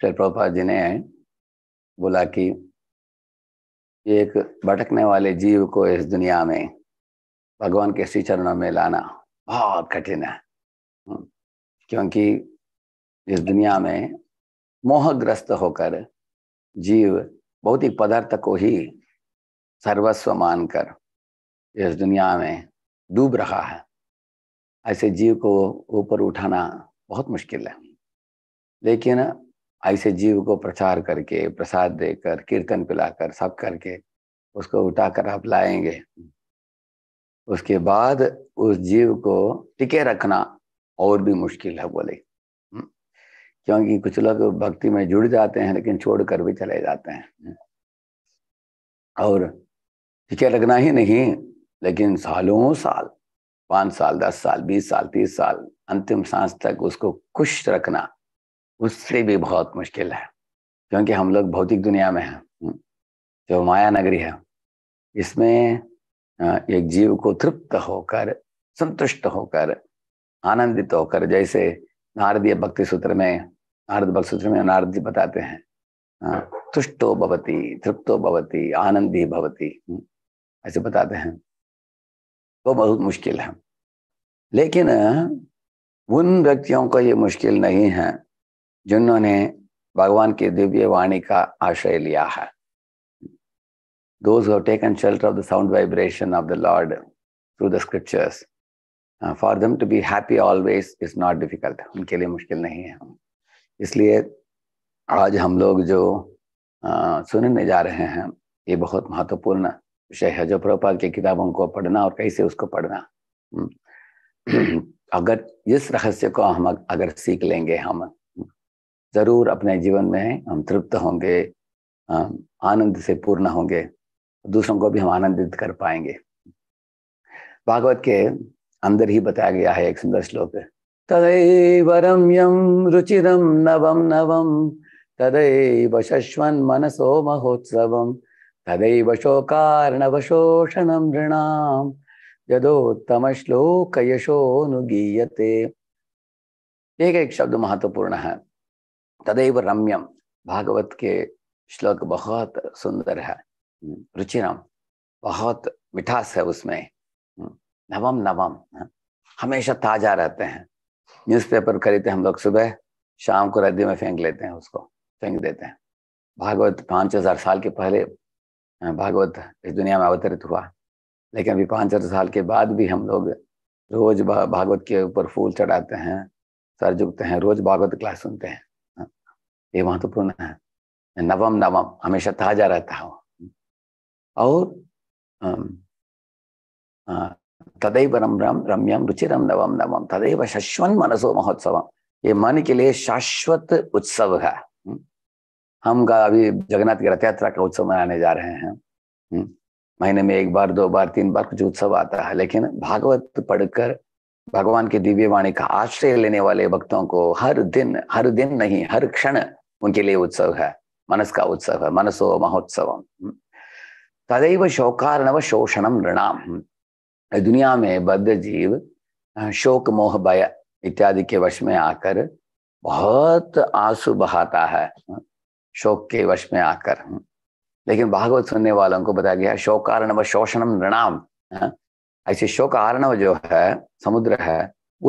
फिर प्रभुपा जी ने बोला कि एक भटकने वाले जीव को इस दुनिया में भगवान के श्री चरणों में लाना बहुत कठिन है हम्म। क्योंकि इस दुनिया में मोहग्रस्त होकर जीव भौतिक पदार्थ को ही सर्वस्व मानकर इस दुनिया में डूब रहा है ऐसे जीव को ऊपर उठाना बहुत मुश्किल है लेकिन ऐसे जीव को प्रचार करके प्रसाद देकर कीर्तन पिलाकर सब करके उसको उठाकर आप लाएंगे उसके बाद उस जीव को टिके रखना और भी मुश्किल है बोले हम्म। क्योंकि कुछ लोग भक्ति में जुड़ जाते हैं लेकिन छोड़कर भी चले जाते हैं और टिके रखना ही नहीं लेकिन सालों साल पांच साल दस साल बीस साल तीस साल अंतिम सांस तक उसको खुश रखना उससे भी बहुत मुश्किल है क्योंकि हम लोग भौतिक दुनिया में हैं हम्म, जो माया नगरी है इसमें एक जीव को तृप्त होकर संतुष्ट होकर आनंदित होकर जैसे नारदीय भक्ति सूत्र में नारद भक्ति सूत्र में नारद जी बताते हैं तुष्टो भवती तृप्तो भवती आनंदी भवती हम्म, ऐसे बताते हैं तो बहुत मुश्किल है लेकिन उन व्यक्तियों को ये मुश्किल नहीं है जिन्होंने भगवान की दिव्य वाणी का आश्रय लिया है दो taken shelter of the sound vibration of the lord through the scriptures for them to be happy always is not difficult उनके लिए मुश्किल नहीं है इसलिए आज हम लोग जो uh, सुनने जा रहे हैं ये बहुत महत्वपूर्ण जो हजप्रपाल की किताबों को पढ़ना और कैसे उसको पढ़ना हम्म। अगर इस रहस्य को हम अगर सीख लेंगे हम ज़रूर अपने जीवन में हम तृप्त होंगे आनंद से पूर्ण होंगे दूसरों को भी हम आनंदित कर पाएंगे भागवत के अंदर ही बताया गया है एक सुंदर श्लोक तदैव रम्यम रुचिरम नवम नवम तदैव शश्वन मनसो महोत्सवम तदैव शोकार्णवशोषणं नृणां यदोत्तमश्लोकयशोऽनुगीयते एक एक शब्द महत्वपूर्ण है तदैव रम्यम भागवत के श्लोक बहुत सुंदर है रुचिरम बहुत मिठास है उसमें नवम नवम हमेशा ताजा रहते हैं न्यूज़पेपर खरीदते हम लोग सुबह शाम को रद्दी में फेंक लेते हैं उसको फेंक देते हैं भागवत पांच हजार साल के पहले हाँ, भागवत इस दुनिया में अवतरित हुआ लेकिन अभी पाँच चार साल के बाद भी हम लोग रोज भागवत के ऊपर फूल चढ़ाते हैं सर झुकते हैं रोज भागवत क्लास सुनते हैं हाँ, ये महत्वपूर्ण है नवम नवम हमेशा ताजा रहता है और हाँ, तदैव रम रम रम्यम रुचिरम नवम नवम तदैव शश्वन मनसो महोत्सव ये मन के लिए शाश्वत उत्सव है हम का अभी जगन्नाथ की रथ यात्रा का उत्सव मनाने जा रहे हैं हम्म। महीने में एक बार दो बार तीन बार कुछ उत्सव आता है लेकिन भागवत पढ़कर भगवान की दिव्य वाणी का आश्रय लेने वाले भक्तों को हर दिन हर दिन नहीं हर क्षण उनके लिए उत्सव है मनस का उत्सव है मनसो महोत्सव हम्म। तदैव शोकारणव शोषणम ऋणाम हम्म। दुनिया में बद्ध जीव शोक मोह भय इत्यादि के वश में आकर बहुत आंसू बहाता है शोक के वश में आकर लेकिन भागवत सुनने वालों को बताया गया शोक व शोषणम नृणाम हाँ? ऐसे शोक कारणव जो है समुद्र है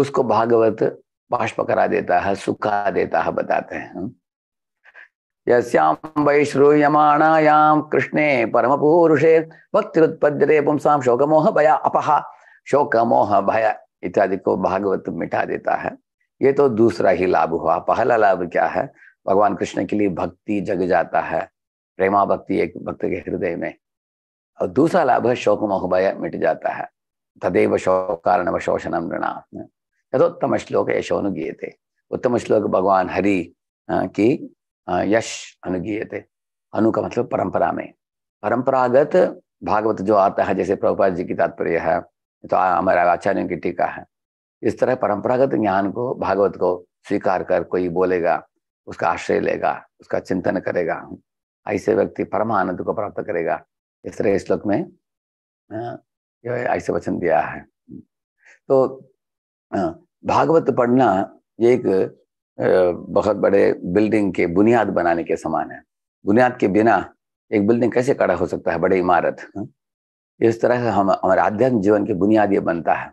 उसको भागवत बाष्प करा देता है सुखा देता है बताते हैं हाँ? यस्याम वै कृष्णे परम पुरुषे भक्तिरुत्पद्यते पुंसाम शोकमोह भया अपहा मोह भय इत्यादि को भागवत मिटा देता है ये तो दूसरा ही लाभ हुआ पहला लाभ क्या है भगवान कृष्ण के लिए भक्ति जग जाता है प्रेमा भक्ति एक भक्त के हृदय में और दूसरा लाभ है शोक मोहभय मिट जाता है तदेव शोक कारण व शोषणम यथोत्तम श्लोक यशो अनुगीयते उत्तम श्लोक भगवान हरि की यश अनुगीयते अनु का मतलब परंपरा में परंपरागत भागवत जो आता है जैसे प्रभुपाद जी की तात्पर्य है तो हमारे आचार्यों की टीका है इस तरह परंपरागत ज्ञान को भागवत को स्वीकार कर कोई बोलेगा उसका आश्रय लेगा उसका चिंतन करेगा ऐसे व्यक्ति परम आनंद को प्राप्त करेगा इस तरह श्लोक में हाँ, ऐसे वचन दिया है तो हाँ, भागवत पढ़ना एक बहुत बड़े बिल्डिंग के बुनियाद बनाने के समान है बुनियाद के बिना एक बिल्डिंग कैसे खड़ा हो सकता है बड़े इमारत हाँ? इस तरह से हम हमारे आध्यात्मिक जीवन की बुनियाद ये बनता है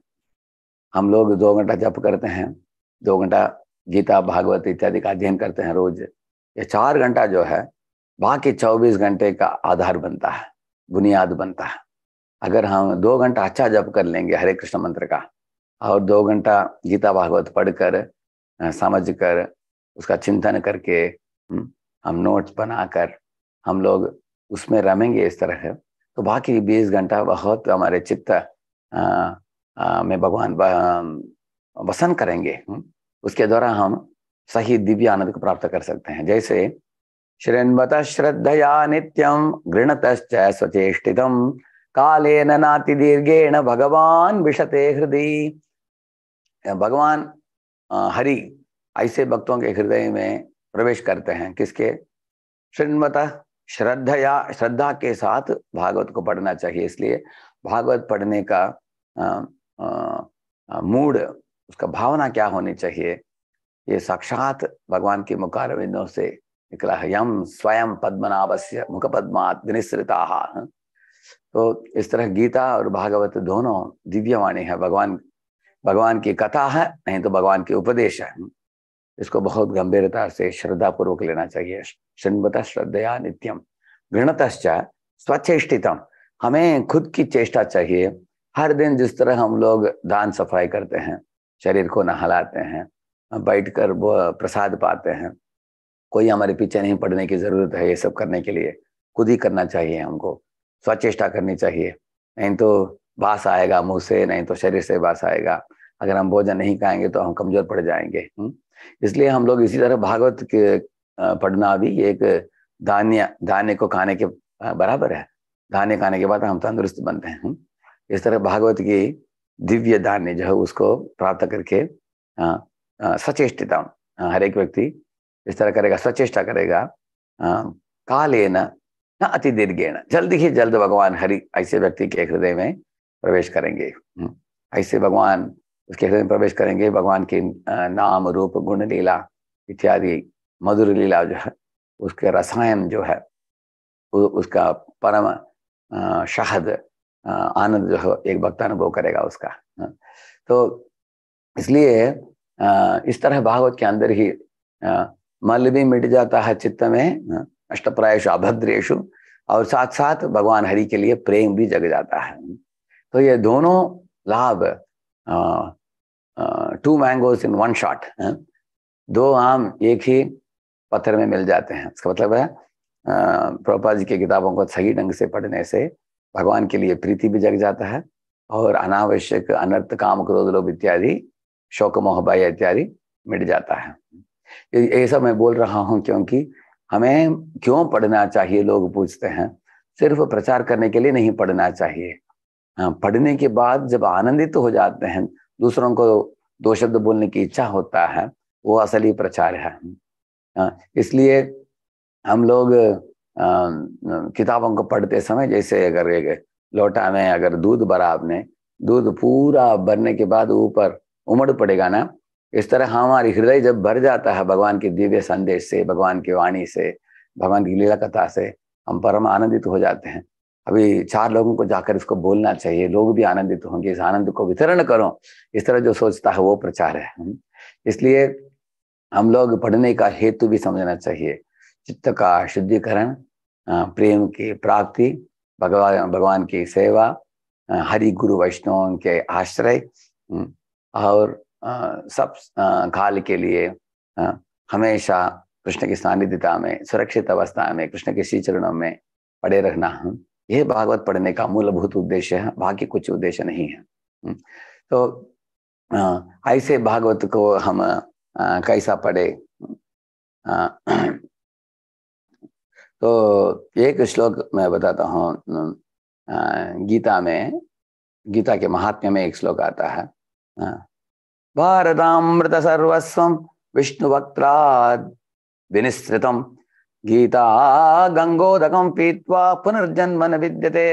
हम लोग दो घंटा जप करते हैं दो घंटा गीता भागवत इत्यादि का अध्ययन करते हैं रोज ये चार घंटा जो है बाकी चौबीस घंटे का आधार बनता है बुनियाद बनता है अगर हम दो घंटा अच्छा जप कर लेंगे हरे कृष्ण मंत्र का और दो घंटा गीता भागवत पढ़कर समझ कर उसका चिंतन करके हम्म, हम नोट्स बनाकर हम लोग उसमें रमेंगे इस तरह तो बाकी बीस घंटा बहुत हमारे चित्त में भगवान वसन करेंगे हुँ? हम्म। उसके द्वारा हम सही दिव्य आनंद को प्राप्त कर सकते हैं जैसे श्रेणवत श्रद्धया नित्यम गृणत स्वचेष्टितम काले नाति दीर्घेण भगवान विषते हृदय भगवान हरि ऐसे भक्तों के हृदय में प्रवेश करते हैं किसके श्रृणवत श्रद्धया श्रद्धा के साथ भागवत को पढ़ना चाहिए इसलिए भागवत पढ़ने का मूड उसका भावना क्या होनी चाहिए ये साक्षात भगवान के मुखारविंदों से निकला है यम स्वयं पद्मनाभस्य मुख पद्मात्ता तो इस तरह गीता और भागवत दोनों दिव्यवाणी है भगवान भगवान की कथा है नहीं तो भगवान के उपदेश है इसको बहुत गंभीरता से श्रद्धा पूर्वक लेना चाहिए शृणवत श्रद्धया नित्यम घृणत स्वचेषितम हमें खुद की चेष्टा चाहिए हर दिन जिस तरह हम लोग दान सफाई करते हैं शरीर को नहलाते हैं बैठ कर प्रसाद पाते हैं कोई हमारे पीछे नहीं पड़ने की जरूरत है ये सब करने के लिए खुद ही करना चाहिए हमको स्वचेष्टा करनी चाहिए नहीं तो बास आएगा मुंह से नहीं तो शरीर से बास आएगा अगर हम भोजन नहीं खाएंगे तो हम कमजोर पड़ जाएंगे हम्म। इसलिए हम लोग इसी तरह भागवत के पढ़ना भी एक धान्य धान्य को खाने के बराबर है धान्य खाने के बाद हम तंदुरुस्त बनते हैं हम्म। इस तरह भागवत की दिव्य धान्य जो है उसको प्राप्त करके सचेष्टता हर एक व्यक्ति इस तरह करेगा सचेष्टा करेगा काले न अति दीर्घेण जल्द ही जल्द भगवान हरि ऐसे व्यक्ति के हृदय में प्रवेश करेंगे हम्म, ऐसे भगवान उसके हृदय में प्रवेश करेंगे भगवान के नाम रूप गुण लीला इत्यादि मधुर लीला जो है उसके रसायन जो है उसका परम शहद आनंद जो है एक भक्त अनुभव करेगा उसका हाँ। तो इसलिए इस तरह भागवत के अंदर ही मल भी मिट जाता है चित्त में हाँ, अष्टप्रायशु अभद्रेशु और साथ साथ भगवान हरि के लिए प्रेम भी जग जाता है तो ये दोनों लाभ two mangoes in one shot दो आम एक ही पत्थर में मिल जाते हैं इसका मतलब है प्रभुपा जी की किताबों को सही ढंग से पढ़ने से भगवान के लिए प्रीति भी जग जाता है और अनावश्यक अनर्थ काम क्रोध लोभ इत्यादि शोक मोहबाई इत्यादि मिट जाता है ये सब मैं बोल रहा हूँ क्योंकि हमें क्यों पढ़ना चाहिए लोग पूछते हैं सिर्फ प्रचार करने के लिए नहीं पढ़ना चाहिए हाँ, पढ़ने के बाद जब आनंदित तो हो जाते हैं दूसरों को दो शब्द बोलने की इच्छा होता है वो असली प्रचार है हाँ, इसलिए हम लोग किताबों को पढ़ते समय जैसे अगर एक लोटा में अगर दूध भरा आपने दूध पूरा भरने के बाद ऊपर उमड़ पड़ेगा ना इस तरह हाँ, हमारी हृदय जब भर जाता है भगवान के दिव्य संदेश से भगवान की वाणी से भगवान की लीला कथा से हम परम आनंदित हो जाते हैं अभी चार लोगों को जाकर इसको बोलना चाहिए लोग भी आनंदित होंगे इस आनंद को वितरण करो इस तरह जो सोचता है वो प्रचार है हम्म, इसलिए हम लोग पढ़ने का हेतु भी समझना चाहिए चित्त का शुद्धिकरण प्रेम की प्राप्ति भगवान भगवान की सेवा हरि गुरु वैष्णव के आश्रय और सब काल के लिए हमेशा कृष्ण की सानिध्यता में सुरक्षित अवस्था में कृष्ण के श्री चरणों में पड़े रहना यह भागवत पढ़ने का मूलभूत उद्देश्य है बाकी कुछ उद्देश्य नहीं है तो ऐसे भागवत को हम कैसा पढ़े तो एक श्लोक मैं बताता हूँ अं, गीता में गीता के महात्म्य में एक श्लोक आता है हाँ। भारतामृत सर्वस्व विष्णु वक्त गीता गंगोदकम पीतवा पुनर्जन्म विद्यते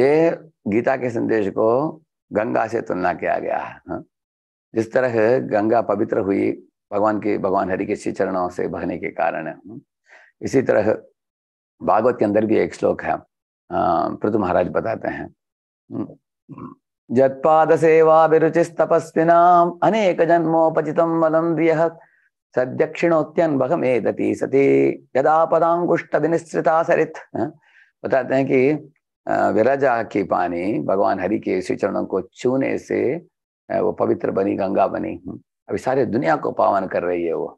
ये गीता के संदेश को गंगा से तुलना किया गया है हाँ। जिस तरह गंगा पवित्र हुई भगवान की भगवान हरि के श्री चरणों से बहने के कारण इसी तरह भागवत के अंदर भी एक श्लोक है पृथु महाराज बताते हैं जत्पाद सेवा विरुचिस अनेक जन्मोपचित बलम दियह सदक्षिणोत्यन भगम दती सती यदा पदांगुष्ट विनिश्रिता सरित बताते हैं कि विरजा की पानी भगवान हरि के श्री चरणों को छूने से वो पवित्र बनी गंगा बनी अभी सारे दुनिया को पावन कर रही है वो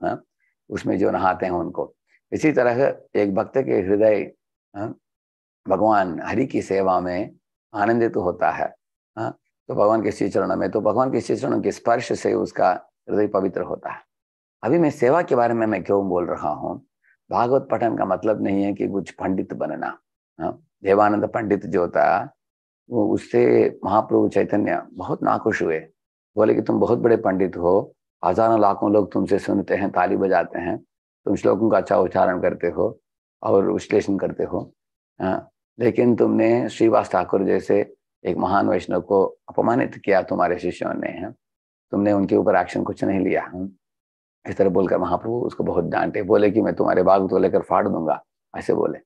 उसमें जो नहाते हैं उनको इसी तरह एक भक्त के हृदय हाँ, भगवान हरि की सेवा में आनंदित तो होता है हाँ, तो भगवान के श्री चरणों में तो भगवान के श्री चरणों के स्पर्श से उसका हृदय पवित्र होता है अभी मैं सेवा के बारे में मैं क्यों बोल रहा हूँ भागवत पठन का मतलब नहीं है कि कुछ पंडित बनना हाँ, देवानंद पंडित जो होता वो उससे महाप्रभु चैतन्य बहुत नाखुश हुए बोले कि तुम बहुत बड़े पंडित हो हजारों लाखों लोग तुमसे सुनते हैं ताली बजाते हैं तुम श्लोकों का अच्छा उच्चारण करते हो और विश्लेषण करते हो आ, लेकिन तुमने श्रीवास ठाकुर जैसे एक महान वैष्णव को अपमानित किया तुम्हारे शिष्यों ने तुमने उनके ऊपर एक्शन कुछ नहीं लिया इस तरह बोलकर महाप्रभु उसको बहुत डांटे बोले कि मैं तुम्हारे बाग को लेकर फाड़ दूंगा ऐसे बोले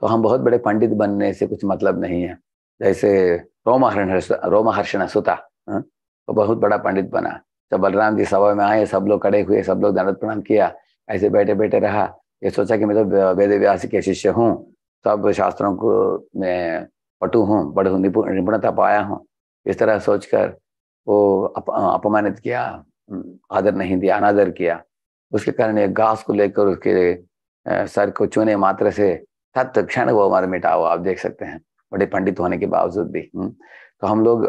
तो हम बहुत बड़े पंडित बनने से कुछ मतलब नहीं है जैसे रोमहरण रोमहर्षण सुता वो तो बहुत बड़ा पंडित बना जब बलराम जी सभा में आए सब लोग खड़े हुए सब लोग दंड प्रणाम किया ऐसे बैठे बैठे रहा ये सोचा कि मैं तो वेद व्यास के शिष्य हूँ सब तो शास्त्रों को मैं पटु हूँ बड़े निपुणता पाया हूँ इस तरह सोचकर वो अप, अपमानित किया आदर नहीं दिया अनादर किया उसके कारण एक घास को लेकर उसके सर को चुने मात्र से तत्व क्षण वो हमारे मिटाओ आप देख सकते हैं बड़े पंडित होने के बावजूद भी हम्म। तो हम लोग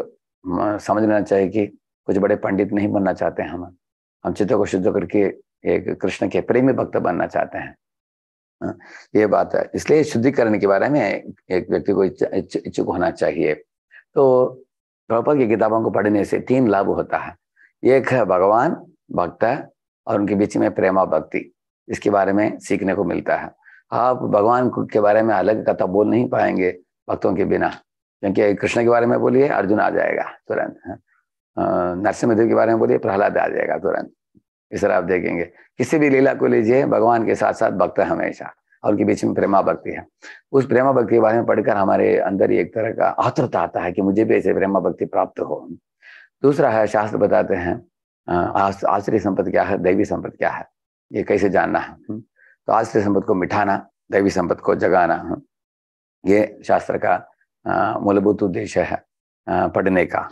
समझ लेना चाहिए कि कुछ बड़े पंडित नहीं बनना चाहते हैं हम हम चित्त को शुद्ध करके एक कृष्ण के प्रेमी भक्त बनना चाहते हैं हाँ, ये बात है इसलिए शुद्धिकरण के बारे में एक व्यक्ति को इच्छुक होना चाहिए तो प्रभुपद की किताबों को पढ़ने से तीन लाभ होता है एक है भगवान भक्त और उनके बीच में प्रेमा भक्ति इसके बारे में सीखने को मिलता है आप भगवान के बारे में अलग कथा बोल नहीं पाएंगे भक्तों के बिना क्योंकि कृष्ण के बारे में बोलिए अर्जुन आ जाएगा तुरंत हाँ, नरसिंह देव के बारे में बोलिए प्रहलाद आ जाएगा तुरंत इस तरह आप देखेंगे किसी भी लीला को लीजिए भगवान के साथ साथ भक्त है हमेशा और उनके बीच में प्रेमा भक्ति है उस प्रेमा भक्ति के बारे में पढ़कर हमारे अंदर एक तरह का आतुरता आता है कि मुझे भी ऐसे प्रेमा भक्ति प्राप्त हो दूसरा है शास्त्र बताते हैं आश्रय संपत्ति क्या है दैवी संपत्ति क्या है ये कैसे जानना है तो आश्रय संपत्ति को मिठाना दैवी संपत्ति को जगाना ये शास्त्र का मूलभूत उद्देश्य है पढ़ने का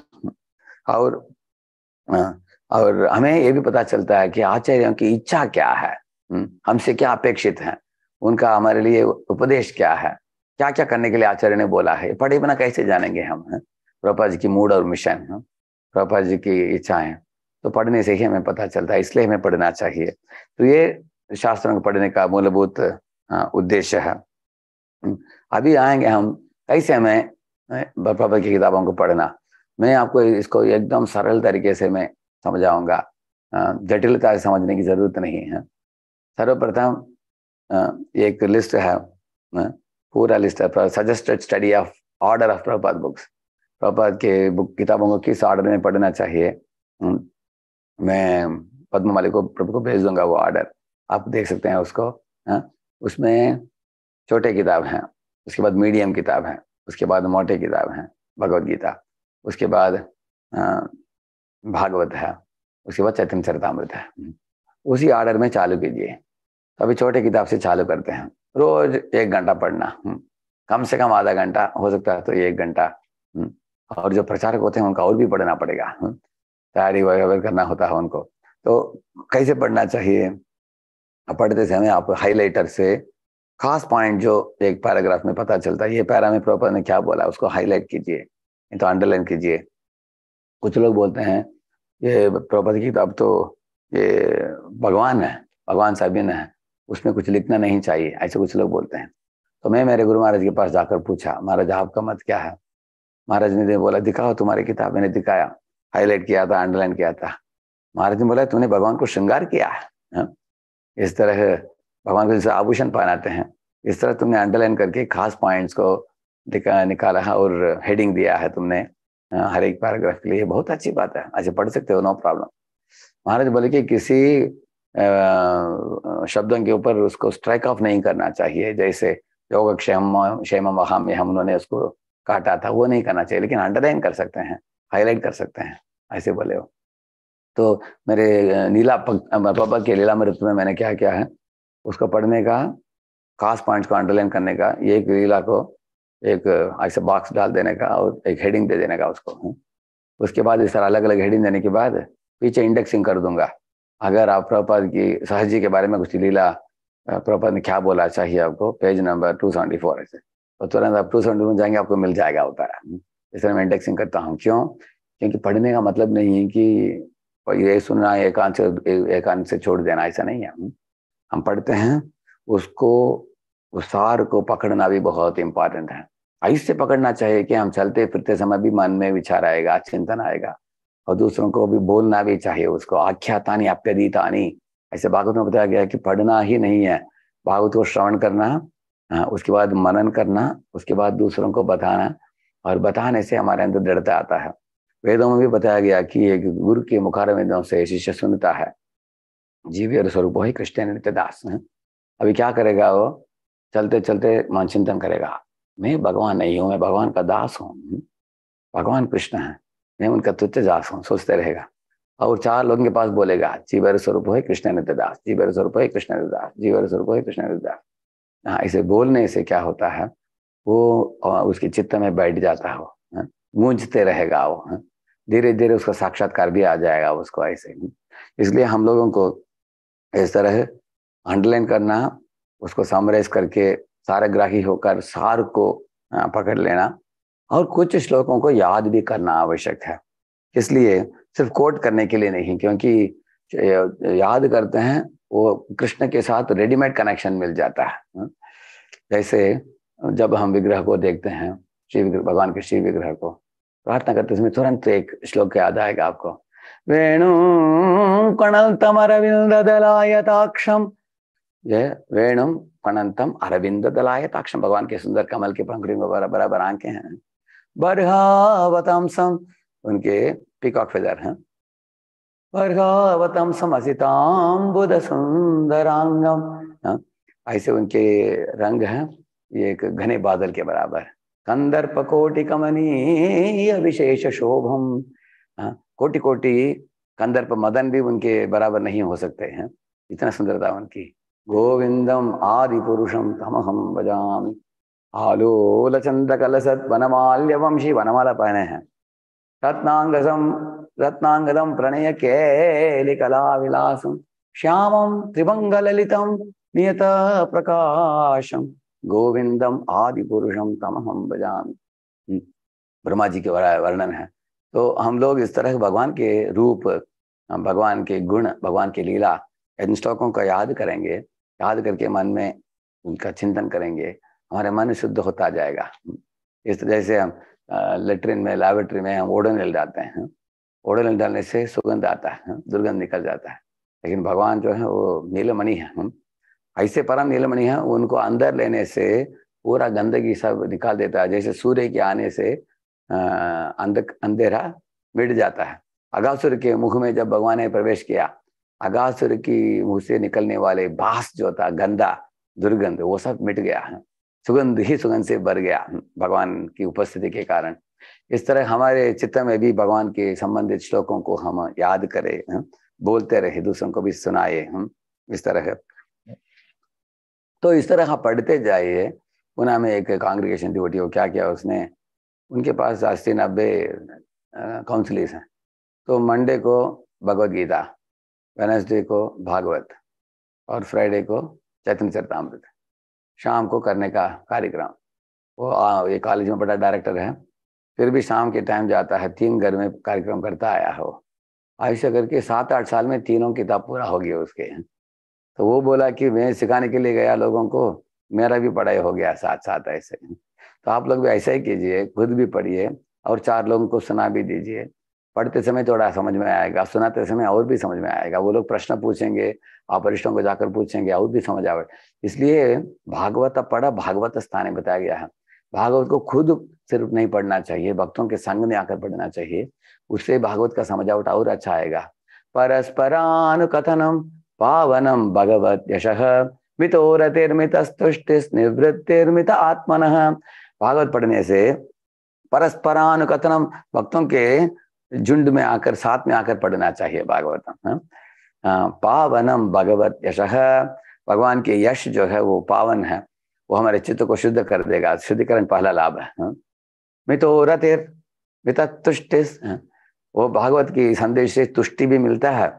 और और हमें ये भी पता चलता है कि आचार्यों की इच्छा क्या है हम्म, हमसे क्या अपेक्षित है उनका हमारे लिए उपदेश क्या है क्या क्या करने के लिए आचार्य ने बोला है पढ़े बिना कैसे जानेंगे हम प्रभा जी की मूड और मिशन प्रभा जी की इच्छाएं तो पढ़ने से ही हमें पता चलता है इसलिए हमें पढ़ना चाहिए तो ये शास्त्रों को पढ़ने का मूलभूत हाँ, उद्देश्य है हम्म, अभी आएंगे हम कैसे हमें हाँ, प्रभा की किताबों को पढ़ना मैं आपको इसको एकदम सरल तरीके से मैं समझाऊंगा जटिलता से समझने की जरूरत नहीं है सर्वप्रथम एक लिस्ट है पूरा लिस्ट है suggested study of order of Prabhupada books Prabhupada के बुक किताबों को किस ऑर्डर में पढ़ना चाहिए मैं पद्म मालिक को प्रभु को भेज दूंगा वो ऑर्डर आप देख सकते हैं उसको है? उसमें छोटे किताब हैं उसके बाद मीडियम किताब है उसके बाद मोटे किताब हैं भगवत गीता उसके बाद भागवत है उसके बाद चैतन्य चरतामृत है उसी आर्डर में चालू कीजिए तो अभी छोटे किताब से चालू करते हैं रोज एक घंटा पढ़ना हम्म। कम से कम आधा घंटा हो सकता है तो एक घंटा हम्म। और जो प्रचारक होते हैं उनका और भी पढ़ना पड़ेगा हम्म। तैयारी वगैरह करना होता है उनको तो कैसे पढ़ना चाहिए पढ़ते समय आप हाईलाइटर से खास पॉइंट जो एक पैराग्राफ में पता चलता है ये पैरा में प्रॉपर ने क्या बोला उसको हाईलाइट कीजिए तो अंडरलाइन कीजिए कुछ लोग बोलते हैं ये प्रभुपद की किताब तो ये भगवान है भगवान साबिन है उसमें कुछ लिखना नहीं चाहिए ऐसे कुछ लोग बोलते हैं तो मैं मेरे गुरु महाराज के पास जाकर पूछा महाराज आपका मत क्या है महाराज ने बोला दिखाओ तुम्हारी किताब मैंने दिखाया हाईलाइट किया था अंडरलाइन किया था महाराज ने बोला तुमने भगवान को श्रृंगार किया है इस तरह भगवान को जैसे आभूषण पहनाते हैं इस तरह तुमने अंडरलाइन करके खास पॉइंट्स को निकाला है और हेडिंग दिया है तुमने हर एक पैराग्राफ के लिए बहुत अच्छी बात है अच्छा पढ़ सकते हो नो प्रॉब्लम महाराज बोले कि किसी शब्दों के ऊपर उसको स्ट्राइक ऑफ नहीं करना चाहिए जैसे योग क्षेम क्षेम हम उन्होंने उसको काटा था वो नहीं करना चाहिए लेकिन अंडरलाइन कर सकते हैं हाईलाइट कर सकते हैं ऐसे बोले हो तो मेरे नीला पापा के लीला मृत में मैंने क्या क्या है उसको पढ़ने का खास पॉइंट को अंडरलाइन करने का एक लीला को एक uh, ऐसे बॉक्स डाल देने का और एक हेडिंग दे देने का उसको हम्म। उसके बाद इस तरह अलग अलग हेडिंग देने के बाद पीछे इंडेक्सिंग कर दूंगा अगर आप प्रपात की सहज जी के बारे में कुछ लीला uh, प्रपात ने क्या बोला चाहिए आपको page number two seventy four ऐसे तो तुरंत आप टू सेवेंटी में जाएंगे आपको मिल जाएगा होता है हम्म। इस तरह मैं इंडेक्सिंग करता हूँ क्यों क्योंकि पढ़ने का मतलब नहीं है कि ये सुनना एकांत से एकांत से छोड़ देना ऐसा नहीं है हम्म। हम पढ़ते हैं उसको उस सार को पकड़ना भी बहुत इम्पॉर्टेंट है ऐसे पकड़ना चाहिए कि हम चलते फिरते समय भी मन में विचार आएगा चिंतन आएगा और दूसरों को भी बोलना भी चाहिए उसको आख्यातानी अप्यदीतानी ऐसे भागवत में बताया गया कि पढ़ना ही नहीं है भागवत को श्रवण करना हाँ, उसके बाद मनन करना उसके बाद दूसरों को बताना और बताने से हमारे अंदर दृढ़ता आता है वेदों में भी बताया गया कि एक गुरु के मुखार वेदों से शिष्य सुनता है जीव और स्वरूप ही कृष्ण नित्य दास अभी क्या करेगा वो चलते चलते मन चिंतन करेगा मैं भगवान नहीं हूं मैं भगवान का दास हूं हम्म। भगवान कृष्ण है मैं उनका तुच्छ दास हूं सोचते रहेगा और चार लोगों के पास बोलेगा जीवर स्वरूप है कृष्ण नित्य दास जीवर स्वरूप है कृष्ण नित्य दास जीवर स्वरूप है कृष्ण नित्य दास हाँ इसे बोलने से क्या होता है वो उसके चित्त में बैठ जाता हो गूंजते रहेगा वो धीरे धीरे उसका साक्षात्कार भी आ जाएगा उसको ऐसे इसलिए हम लोगों को इस तरह अंडरलाइन करना उसको समराइज करके सारग्राही होकर सार को पकड़ लेना और कुछ श्लोकों को याद भी करना आवश्यक है इसलिए सिर्फ कोट करने के लिए नहीं क्योंकि याद करते हैं वो कृष्ण के साथ रेडीमेड कनेक्शन मिल जाता है जैसे जब हम विग्रह को देखते हैं शिव भगवान के शिव विग्रह को प्रार्थना करते समय तुरंत एक श्लोक याद आएगा आपको वेणु कणल तमर दलायताक्षम यह वेणुम पणंतम अरविंद दलाय ताक्षम भगवान के सुंदर कमल के पंखड़ी में बराबर बराबर आंखें हैं बरहावतमसम उनके पिकॉक फेदर हैं बरहावतम समसिताम बुध सुंदरांगम हाँ, ऐसे उनके रंग हैं ये एक घने बादल के बराबर कंदर्प कोटि कमनी विशेष शोभम हाँ, कोटि कोटि कंदर्प मदन भी उनके बराबर नहीं हो सकते हैं इतना सुंदरता उनकी गोविंदम आदिपुरुषम तमहम भजा आलोलचंद कलसत वनमाल्य वंशी वनमाला पहने हैं रत्नांगसम रत्नांगदम प्रणय केलि कला विलासम श्यामम त्रिभंग नियत प्रकाशम गोविंदम आदिपुरुषम तमहम भजा हम्म, ब्रह्मा जी के वर्णन है तो हम लोग इस तरह भगवान के रूप भगवान के गुण भगवान की लीला इन श्लोकों का याद करेंगे याद करके मन में उनका चिंतन करेंगे हमारे मन शुद्ध होता जाएगा इस तरह से हम लेटरिन में लेबोरेटरी में हम ओडोनिल जाते हैं हाँ। ओडन डालने से सुगंध आता है हाँ, दुर्गंध निकल जाता है लेकिन भगवान जो है वो नीलमणि है हाँ। ऐसे परम नीलमणि है उनको अंदर लेने से पूरा गंदगी सब निकाल देता है जैसे सूर्य के आने से अंधेरा मिट जाता है अगासुर के मुख में जब भगवान ने प्रवेश किया अगासुर की मुंह से निकलने वाले भास जो था गंदा दुर्गंध वो सब मिट गया है सुगंध ही सुगंध से भर गया भगवान की उपस्थिति के कारण इस तरह हमारे चित्त में भी भगवान के संबंधित श्लोकों को हम याद करें बोलते रहे दूसरों को भी सुनाए हम इस तरह तो इस तरह हम पढ़ते जाइए पुना में एक कांग्रेगेशन थी उठी क्या किया उसने उनके पास अस्सी नब्बे काउंसलिस हैं तो मंडे को भगवत गीता वेनसडे को भागवत और फ्राइडे को चैतन्य चरतामृत शाम को करने का कार्यक्रम वो आ, ये कॉलेज में बड़ा डायरेक्टर है फिर भी शाम के टाइम जाता है तीन घर में कार्यक्रम करता आया हो ऐसा करके सात आठ साल में तीनों किताब पूरा हो गया उसके तो वो बोला कि मैं सिखाने के लिए गया लोगों को मेरा भी पढ़ाई हो गया साथ साथ ऐसे तो आप लोग भी ऐसा ही कीजिए खुद भी पढ़िए और चार लोगों को सुना भी दीजिए पढ़ते समय थोड़ा समझ में आएगा सुनाते समय और भी समझ में आएगा वो लोग प्रश्न पूछेंगे आप को जाकर पूछेंगे और भी समझ आवे इसलिए भागवत पढ़ा भागवत स्थान बताया गया है भागवत को खुद सिर्फ नहीं पढ़ना चाहिए भक्तों के संग में आकर पढ़ना चाहिए उससे भागवत का समझावट और अच्छा आएगा परस्परानुकथनम पावनम भगवत यश मितोरतिर्मित स्तुष्टिस निवृत्तिर्मित आत्मन भागवत पढ़ने से परस्परानुकथनम भक्तों के झुंड में आकर साथ में आकर पढ़ना चाहिए भागवतम हाँ? पावनम भगवत यश भगवान के यश जो है वो पावन है वो हमारे चित्त को शुद्ध कर देगा शुद्धिकरण पहला लाभ है हाँ? मितो रतिर मिता हाँ? वो भागवत की संदेश से तुष्टि भी मिलता है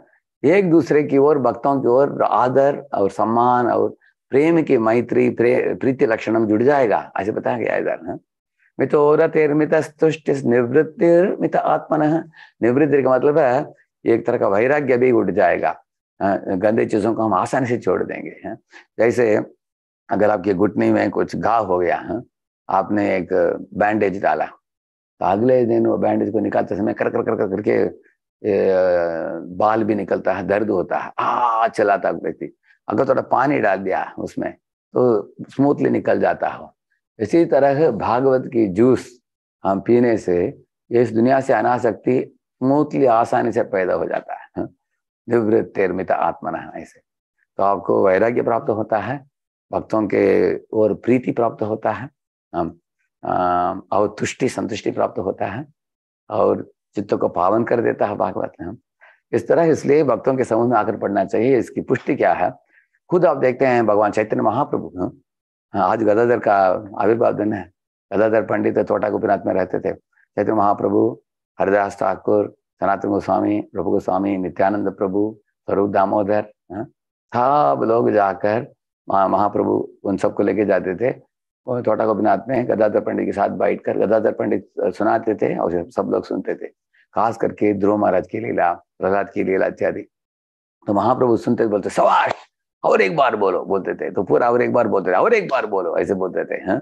एक दूसरे की ओर भक्तों की ओर आदर और सम्मान और प्रेम की मैत्री प्रीति लक्षणम जुड़ जाएगा ऐसे बताया गया इधर है मितोरतिर्मितस्तुष्टि निवृत्तिर्मित आत्मन निवृत्ति का मतलब है एक तरह का वैराग्य भी उठ जाएगा हाँ, गंदे चीजों को हम आसानी से छोड़ देंगे हाँ। जैसे अगर आपके घुटने में कुछ घाव हो गया है हाँ, आपने एक बैंडेज डाला तो अगले दिन वो बैंडेज को निकालते समय कर कर कर कर करके बाल भी निकलता है दर्द होता है आ चलाता व्यक्ति अगर थोड़ा पानी डाल दिया उसमें तो स्मूथली निकल जाता हो इसी तरह भागवत की जूस हम पीने से ये इस दुनिया से अनाशक्ति स्मूथली आसानी से पैदा हो जाता है आत्मा रहना इसे तो आपको वैराग्य प्राप्त होता है भक्तों के और प्रीति प्राप्त होता है और तुष्टि संतुष्टि प्राप्त होता है और चित्त को पावन कर देता है भागवत हम इस तरह इसलिए भक्तों के समूह में आकर पढ़ना चाहिए इसकी पुष्टि क्या है खुद आप देखते हैं भगवान चैतन्य महाप्रभु आज गदाधर का आविर्भाव दिन है गदाधर पंडित तोटा गोपीनाथ में रहते थे चैत्र महाप्रभु हरिदास ठाकुर सनातन गोस्वामी प्रभु गोस्वामी नित्यानंद प्रभु स्वरूप दामोदर हाँ, सब लोग जाकर महाप्रभु उन सबको लेके जाते थे और छोटा गोपीनाथ में गदाधर पंडित के साथ बैठ कर गदाधर पंडित सुनाते थे और सब लोग सुनते थे खास करके ध्रुव महाराज की लीला प्रहलाद की लीला इत्यादि तो महाप्रभु सुनते बोलते सवाश और एक बार बोलो बोलते थे तो पूरा और एक बार बोलते थे और एक बार बोलो ऐसे बोलते थे हाँ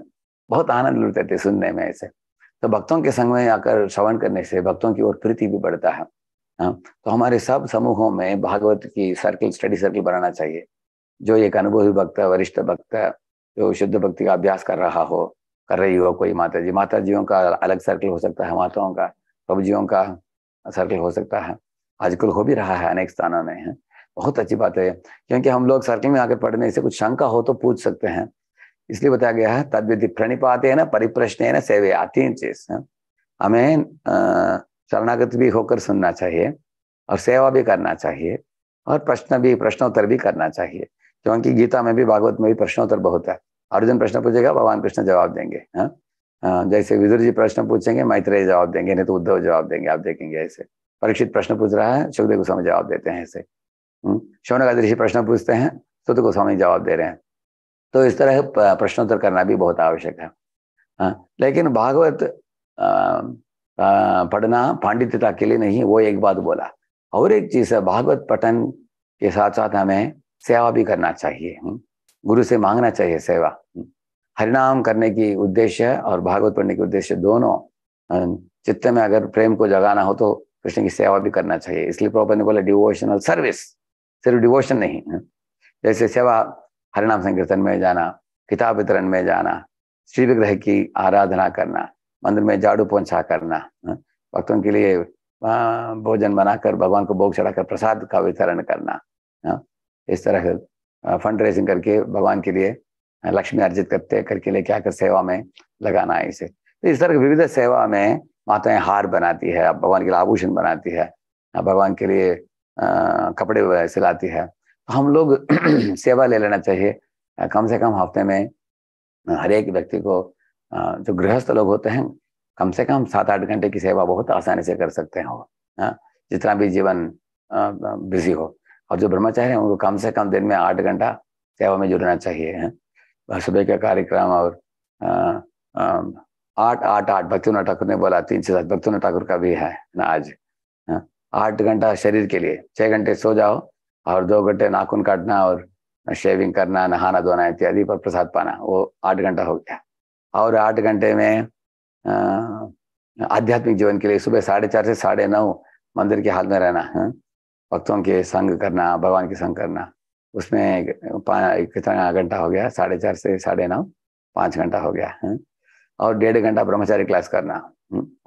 बहुत आनंद लुटते थे सुनने में ऐसे तो भक्तों के संग में आकर श्रवण करने से भक्तों की ओर प्रीति भी बढ़ता है हाँ तो हमारे सब समूहों में भागवत की सर्किल स्टडी सर्किल बनाना चाहिए जो एक अनुभवी भक्त वरिष्ठ भक्त जो शुद्ध भक्ति का अभ्यास कर रहा हो कर रही हो कोई माता जी माता जीओं का अलग सर्किल हो सकता है माताओं का प्रभुजियों का सर्किल हो सकता है आजकल हो भी रहा है अनेक स्थानों में है हाँ? बहुत अच्छी बात है क्योंकि हम लोग सर्किल में आकर पढ़ने से कुछ शंका हो तो पूछ सकते हैं इसलिए बताया गया है तद्विधि प्रणिपात है ना परिप्रश्न है ना सेवे आती है चीज हमें शरणागत भी होकर सुनना चाहिए और सेवा भी करना चाहिए और प्रश्न भी प्रश्नोत्तर भी करना चाहिए क्योंकि गीता में भी भागवत में भी प्रश्नोत्तर बहुत है अर्जुन प्रश्न पूछेगा भगवान कृष्ण जवाब देंगे हा? जैसे विदुर जी प्रश्न पूछेंगे मैत्रेय जवाब देंगे नहीं तो उद्धव जवाब देंगे आप देखेंगे ऐसे परीक्षित प्रश्न पूछ रहा है सुखदेव गोस्वामी जवाब देते हैं ऐसे हम्म? शौनक ऋषि प्रश्न पूछते हैं सुध गोस्वामी जवाब दे रहे हैं तो इस तरह प्रश्नोत्तर करना भी बहुत आवश्यक है आ, हाँ, लेकिन भागवत आ, आ, पढ़ना पांडित्यता के लिए नहीं वो एक बात बोला और एक चीज है भागवत पठन के साथ साथ हमें सेवा भी करना चाहिए हम्म? गुरु से मांगना चाहिए सेवा हम्म? हरिनाम करने की उद्देश्य और भागवत पढ़ने के उद्देश्य दोनों चित्त में अगर प्रेम को जगाना हो तो कृष्ण की सेवा भी करना चाहिए इसलिए प्रॉपर ने बोला डिवोशनल सर्विस सिर्फ डिवोशन नहीं है जैसे सेवा हरिनाम संकीर्तन में जाना किताब वितरण में जाना श्री विग्रह की आराधना करना मंदिर में झाड़ू पोछा करना हाँ, भक्तों के लिए हाँ, भोजन बनाकर भगवान को भोग चढ़ाकर प्रसाद का वितरण करना हाँ, इस तरह फंड रेजिंग करके भगवान के लिए लक्ष्मी अर्जित करते करके लिए क्या कर सेवा में लगाना है इसे तो इस तरह विविध सेवा में माताएं हार बनाती है भगवान के लिए आभूषण बनाती है भगवान के लिए कपड़े सिलाती है तो हम लोग सेवा ले लेना चाहिए कम से कम हफ्ते में हर एक व्यक्ति को जो गृहस्थ लोग होते हैं कम से कम सात आठ घंटे की सेवा बहुत आसानी से कर सकते हैं वो हाँ। जितना भी जीवन बिजी हो और जो ब्रह्मचारी हैं उनको कम से कम दिन में आठ घंटा सेवा में जुड़ना चाहिए सुबह का कार्यक्रम और आठ आठ आठ ने ठाकुर ने बोला तीन से सात ने ठाकुर का भी है ना आज आठ घंटा शरीर के लिए छह घंटे सो जाओ और दो घंटे नाखून काटना और शेविंग करना नहाना धोना इत्यादि पर प्रसाद पाना वो आठ घंटा हो गया और आठ घंटे में आध्यात्मिक जीवन के लिए सुबह साढ़े चार से साढ़े नौ मंदिर के हाल में रहना है भक्तों के संग करना भगवान के संग करना उसमें कितना घंटा हो गया साढ़े चार से साढ़े नौ पाँच घंटा हो गया है और डेढ़ घंटा ब्रह्मचारी क्लास करना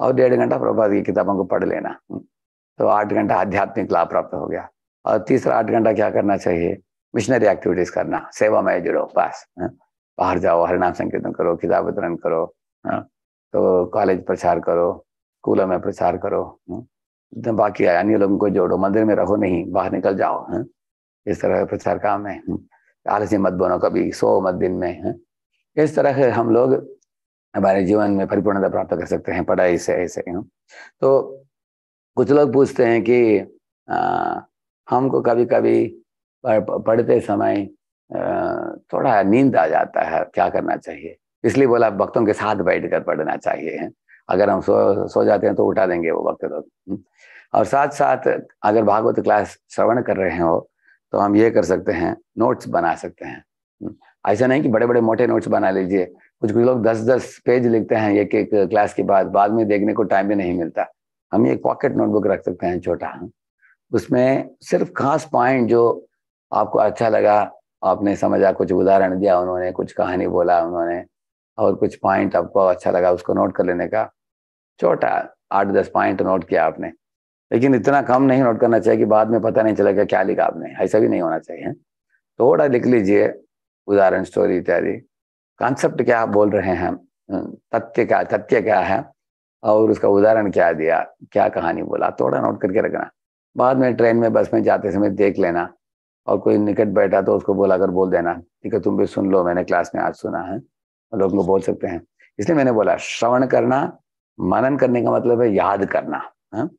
और डेढ़ घंटा प्रभात की किताबों को पढ़ लेना तो आठ घंटा आध्यात्मिक लाभ प्राप्त हो गया और तीसरा आठ घंटा क्या करना चाहिए मिशनरी एक्टिविटीज करना सेवा में जुड़ो पास हाँ। बाहर जाओ हरिनाम संकीर्तन करो किताब वितरण करो हाँ। तो कॉलेज प्रचार करो स्कूलों में प्रचार करो तो बाकी अन्य लोगों को जोड़ो मंदिर में रहो नहीं बाहर निकल जाओ है? इस तरह प्रचार काम है आलसी मत बनो कभी सो मत दिन में है? इस तरह हम लोग हमारे जीवन में परिपूर्णता प्राप्त कर सकते हैं पढ़ाई से ऐसे तो कुछ लोग पूछते हैं कि आ, हमको कभी कभी पढ़ते समय थोड़ा नींद आ जाता है क्या करना चाहिए इसलिए बोला भक्तों के साथ बैठ कर पढ़ना चाहिए अगर हम सो सो जाते हैं तो उठा देंगे वो भक्त लोग और साथ साथ अगर भागवत क्लास श्रवण कर रहे हो तो हम ये कर सकते हैं नोट्स बना सकते हैं ऐसा नहीं कि बड़े बड़े मोटे नोट्स बना लीजिए कुछ कुछ लोग दस दस पेज लिखते हैं एक एक क्लास के बाद बाद में देखने को टाइम भी नहीं मिलता हम एक पॉकेट नोटबुक रख सकते हैं छोटा उसमें सिर्फ खास पॉइंट जो आपको अच्छा लगा आपने समझा कुछ उदाहरण दिया उन्होंने कुछ कहानी बोला उन्होंने और कुछ पॉइंट आपको अच्छा लगा उसको नोट कर लेने का छोटा आठ दस पॉइंट नोट किया आपने लेकिन इतना कम नहीं नोट करना चाहिए कि बाद में पता नहीं चलेगा क्या लिखा आपने ऐसा भी नहीं होना चाहिए थोड़ा लिख लीजिए उदाहरण स्टोरी इत्यादि कॉन्सेप्ट क्या बोल रहे हैं तथ्य क्या तथ्य क्या है और उसका उदाहरण क्या दिया क्या कहानी बोला थोड़ा नोट करके रखना बाद में ट्रेन में बस में जाते समय देख लेना और कोई निकट बैठा तो उसको बोला कर बोल देना ठीक है तुम भी सुन लो मैंने क्लास में आज सुना है और लोग बोल सकते हैं इसलिए मैंने बोला श्रवण करना मनन करने का मतलब है याद करना है? हाँ।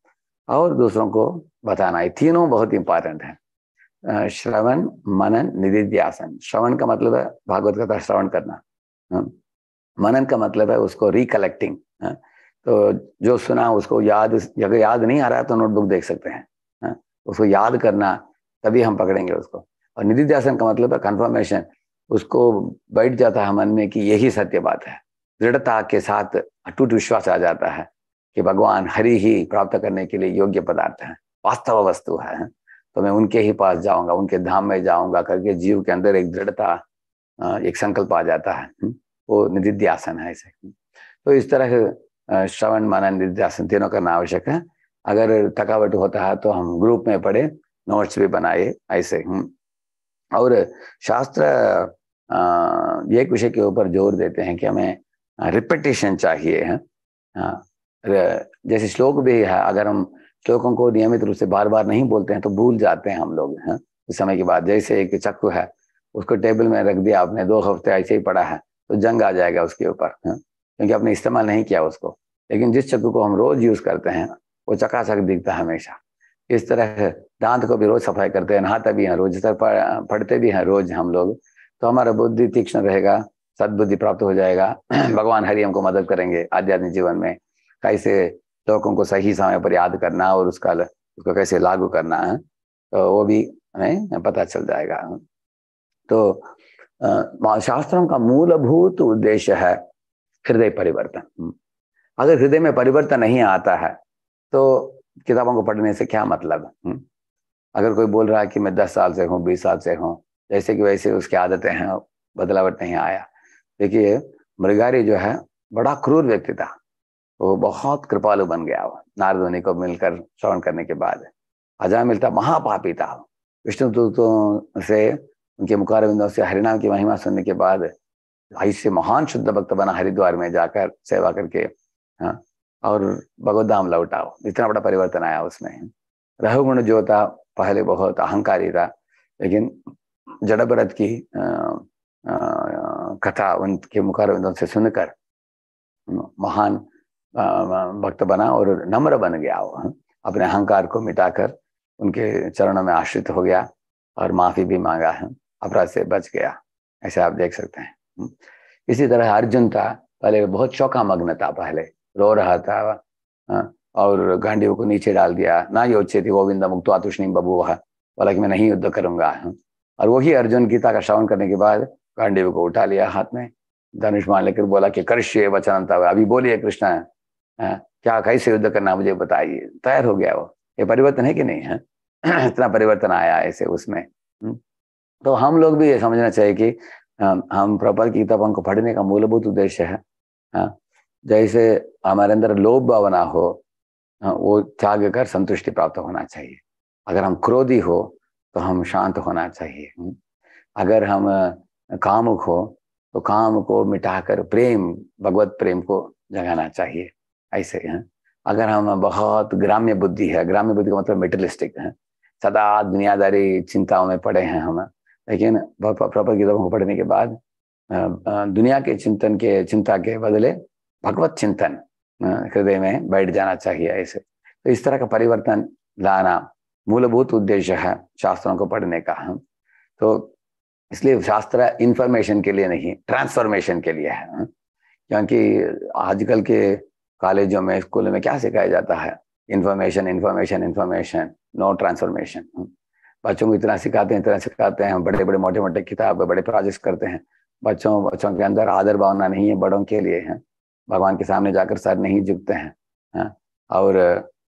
और दूसरों को बताना ये तीनों बहुत इंपॉर्टेंट है श्रवण मनन निधिध्यासन श्रवण का मतलब है भागवत कथा श्रवण करना है? हाँ। मनन का मतलब है उसको रिकलेक्टिंग तो जो सुना उसको याद अगर याद नहीं आ रहा है तो नोटबुक देख सकते हैं हा? उसको याद करना तभी हम पकड़ेंगे उसको और निधि ध्यासन का मतलब है कन्फर्मेशन उसको बैठ जाता है मन में कि यही सत्य बात है दृढ़ता के साथ अटूट विश्वास आ जाता है कि भगवान हरि ही प्राप्त करने के लिए योग्य पदार्थ है वास्तव वस्तु है हाँ? तो मैं उनके ही पास जाऊंगा उनके धाम में जाऊंगा करके जीव के अंदर एक दृढ़ता हाँ, एक संकल्प आ जाता है हाँ? वो निधिध्यासन है इसे तो इस तरह श्रवण मनन निध्यासन तीनों करना आवश्यक है अगर थकावट होता है तो हम ग्रुप में पढ़े नोट्स भी बनाए ऐसे हम्म। और शास्त्र एक विषय के ऊपर जोर देते हैं कि हमें रिपीटेशन चाहिए है जैसे श्लोक भी है अगर हम श्लोकों को नियमित रूप से बार बार नहीं बोलते हैं तो भूल जाते हैं हम लोग है उस समय के बाद जैसे एक चक्कू है उसको टेबल में रख दिया आपने दो हफ्ते ऐसे ही पड़ा है तो जंग आ जाएगा उसके ऊपर क्योंकि आपने इस्तेमाल नहीं किया उसको लेकिन जिस चक्कू को हम रोज यूज करते हैं वो चकाचक दिखता है हमेशा इस तरह दांत को भी रोज सफाई करते हैं नहाते भी हैं रोज सर पढ़ते भी हैं रोज हम लोग तो हमारा बुद्धि तीक्ष्ण रहेगा सदबुद्धि प्राप्त हो जाएगा भगवान हरि हमको मदद करेंगे आध्यात्मिक जीवन में कैसे लोगों को सही समय पर याद करना और उसका उसको कैसे लागू करना है हाँ? तो वो भी हमें पता चल जाएगा तो शास्त्रों का मूलभूत उद्देश्य है हृदय परिवर्तन अगर हृदय में परिवर्तन नहीं आता है तो किताबों को पढ़ने से क्या मतलब है हम्म। अगर कोई बोल रहा है कि मैं दस साल से हूँ बीस साल से हूँ जैसे कि वैसे उसकी आदतें हैं बदलावट नहीं आया देखिए मृगारी जो है बड़ा क्रूर व्यक्ति था वो बहुत कृपालु बन गया वो नारदोनी को मिलकर श्रवण करने के बाद अजा मिलता महापापी था विष्णु दूतों से उनके मुखारविंदों से हरिनाम की महिमा सुनने के बाद भाई से महान शुद्ध भक्त बना हरिद्वार में जाकर सेवा करके हाँ और भगवदाम लौटाओ इतना बड़ा परिवर्तन आया उसमें रहुगुण जो था पहले बहुत अहंकारी था लेकिन जड़ भरत की आ, आ, कथा उनके मुखार से सुनकर महान भक्त बना और नम्र बन गया वो हाँ। अपने अहंकार को मिटाकर उनके चरणों में आश्रित हो गया और माफी भी मांगा है हाँ। अपराध से बच गया ऐसे आप देख सकते हैं इसी तरह अर्जुन था पहले बहुत चौका मग्न था पहले रो रहा था हाँ, और गांडियों को नीचे डाल दिया ना योचे थी गोविंद मुक्त आतुष्णी बबू वह बोला कि मैं नहीं युद्ध करूंगा हाँ। और वही अर्जुन गीता का श्रवण करने के बाद गांडीव को उठा लिया हाथ में धनुष मान लेकर बोला कि कृष्य वचनता अभी बोलिए कृष्ण हाँ, क्या कैसे युद्ध करना मुझे बताइए तैयार हो गया वो ये परिवर्तन है कि नहीं है इतना परिवर्तन आया ऐसे उसमें तो हम लोग भी ये समझना चाहिए कि हाँ, हम की गीता को पढ़ने का मूलभूत उद्देश्य है हाँ, जैसे हमारे अंदर लोभ भावना हो हाँ, वो त्याग कर संतुष्टि प्राप्त होना चाहिए अगर हम क्रोधी हो तो हम शांत होना चाहिए हम्म, अगर हम कामुक हो तो काम को मिटाकर प्रेम भगवत प्रेम को जगाना चाहिए ऐसे है अगर हम बहुत ग्राम्य बुद्धि है ग्राम्य बुद्धि का मतलब मेटलिस्टिक है सदा दुनियादारी चिंताओं में पड़े हैं हम लेकिन प्रभु गीता किताबों को पढ़ने के बाद दुनिया के चिंतन के चिंता के बदले भगवत चिंतन हृदय में बैठ जाना चाहिए ऐसे तो इस तरह का परिवर्तन लाना मूलभूत उद्देश्य है शास्त्रों को पढ़ने का हम तो इसलिए शास्त्र इन्फॉर्मेशन के लिए नहीं ट्रांसफॉर्मेशन के लिए है क्योंकि आजकल के कॉलेजों में स्कूलों में क्या सिखाया जाता है information information information no transformation बच्चों को इतना सिखाते हैं इतना सिखाते हैं बड़े बड़े मोटे मोटे किताब बड़े प्रोजेक्ट करते हैं बच्चों बच्चों के अंदर आदर भावना नहीं है बड़ों के लिए है भगवान के सामने जाकर सर नहीं झुकते हैं है? और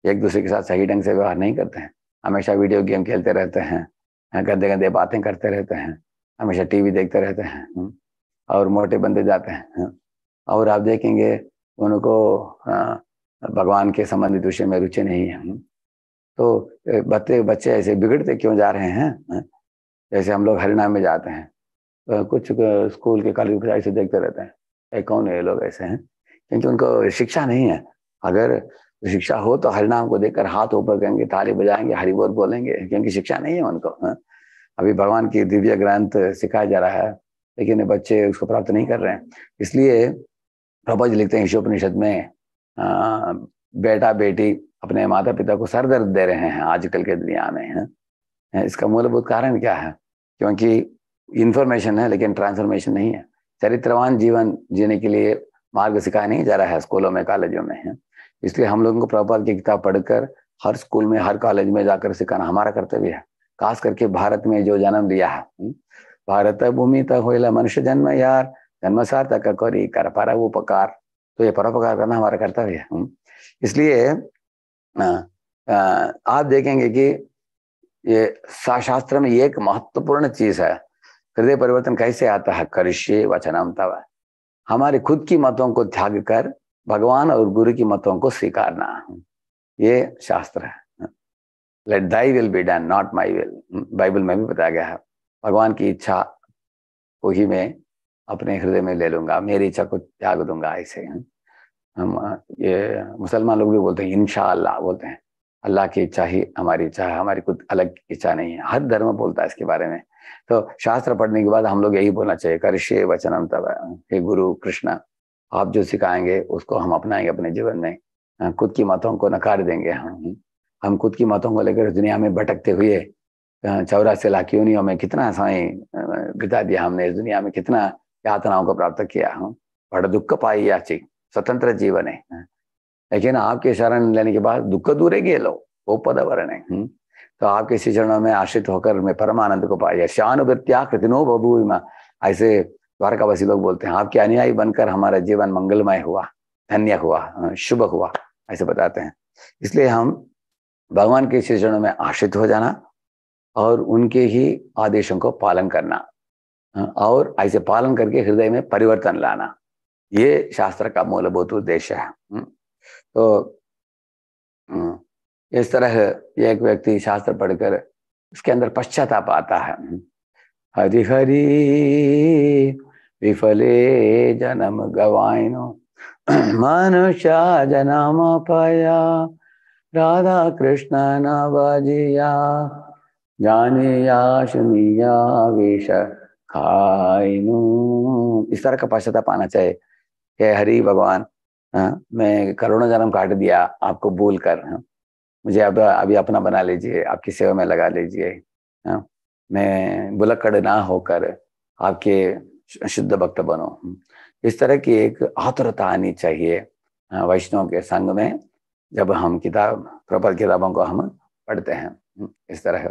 एक दूसरे के साथ सही ढंग से व्यवहार नहीं करते हैं हमेशा वीडियो गेम खेलते रहते हैं गंदे गंदे बातें करते रहते हैं हमेशा टीवी देखते रहते हैं हम्म? और मोटे बंदे जाते हैं और आप देखेंगे उनको हाँ, भगवान के संबंधित विषय में रुचि नहीं है हम्म? तो बच्चे बच्चे ऐसे बिगड़ते क्यों जा रहे हैं जैसे हम लोग हरिनाम में जाते हैं तो कुछ स्कूल के कॉलेज के ऐसे देखते रहते हैं ए, कौन है ये लोग ऐसे हैं क्योंकि उनको शिक्षा नहीं है अगर शिक्षा हो तो हरिनाम को देखकर हाथ ऊपर करेंगे ताली बजाएंगे हरी बोल बोलेंगे क्योंकि शिक्षा नहीं है उनको है? अभी भगवान की दिव्य ग्रंथ सिखाया जा रहा है लेकिन बच्चे उसको प्राप्त नहीं कर रहे हैं इसलिए प्रभा जी लिखते हैं ईशोपनिषद में आ, बेटा बेटी अपने माता पिता को सर दर्द दे रहे हैं आजकल के दुनिया में है इसका मूलभूत कारण क्या है क्योंकि इन्फॉर्मेशन है लेकिन ट्रांसफॉर्मेशन नहीं है चरित्रवान जीवन जीने के लिए मार्ग सिखाया नहीं जा रहा है स्कूलों में कॉलेजों में है इसलिए हम लोगों को प्रॉपर की किताब पढ़कर हर स्कूल में हर कॉलेज में जाकर सिखाना हमारा कर्तव्य है खास करके भारत में जो जन्म दिया है हम्म। भारत भूमि तक हो मनुष्य जन्म यार जन्म सार्थक करी कर पर उपकार तो ये परोपकार करना हमारा कर्तव्य है हम्म। इसलिए हाँ। आप देखेंगे कि ये शास्त्र में एक महत्वपूर्ण चीज है हृदय परिवर्तन कैसे आता है करिष्य वचनाम तब हमारे खुद की मतों को त्याग कर भगवान और गुरु की मतों को स्वीकारना ये शास्त्र है let thy will be done not my will Bible में भी बताया गया है भगवान की इच्छा को ही मैं अपने हृदय में ले लूंगा मेरी इच्छा को त्याग दूंगा ऐसे हम ये मुसलमान लोग भी बोलते हैं इनशा बोलते हैं अल्लाह की इच्छा ही हमारी इच्छा है हमारी कुछ अलग इच्छा नहीं है हर धर्म बोलता है इसके बारे में तो शास्त्र पढ़ने के बाद हम लोग यही बोलना चाहिए करशे वचनम तब हे गुरु कृष्णा आप जो सिखाएंगे उसको हम अपनाएंगे अपने जीवन में खुद की मतों को नकार देंगे हम हम खुद की मतों को लेकर दुनिया में भटकते हुए चौरासी लाख योनियों में कितना समय बिता दिया हमने इस दुनिया में कितना यातनाओं को प्राप्त किया हम बड़ा दुख पाई याची स्वतंत्र जीवन है हाँ। लेकिन आपके शरण लेने के बाद दुख दूर है ये लोग वो पदवरण है हम्म। तो आपके श्री चरणों में आश्रित होकर मैं परमानंद को पाया शानुगत्या कृतिनो बभूमा ऐसे द्वारकावासी लोग बोलते हैं आपके अनुयायी बनकर हमारा जीवन मंगलमय हुआ धन्य हुआ हाँ, शुभ हुआ ऐसे बताते हैं इसलिए हम भगवान के श्री चरणों में आश्रित हो जाना और उनके ही आदेशों को पालन करना हाँ, और ऐसे पालन करके हृदय में परिवर्तन लाना ये शास्त्र का मूलभूत उद्देश्य है हम्म। तो हम्म, इस तरह एक व्यक्ति शास्त्र पढ़कर उसके अंदर पश्चाताप आता है हरि हम्म। हरि विफले जन्म गवाइनो मनुष्या जनम पाया राधा कृष्ण नजिया जानिया सुनिया विष खाइनो इस तरह का पश्चाताप आना चाहिए हे हरि भगवान हाँ, मैं करोड़ों जन्म काट दिया आपको भूल कर हाँ, मुझे अब अभी अपना बना लीजिए आपकी सेवा में लगा लीजिए हाँ। मैं बुलक्कड़ ना होकर आपके शुद्ध भक्त बनो हाँ। इस तरह की एक आतुरता आनी चाहिए वैष्णव के संग में जब हम किताब प्रबल किताबों को हम पढ़ते हैं इस तरह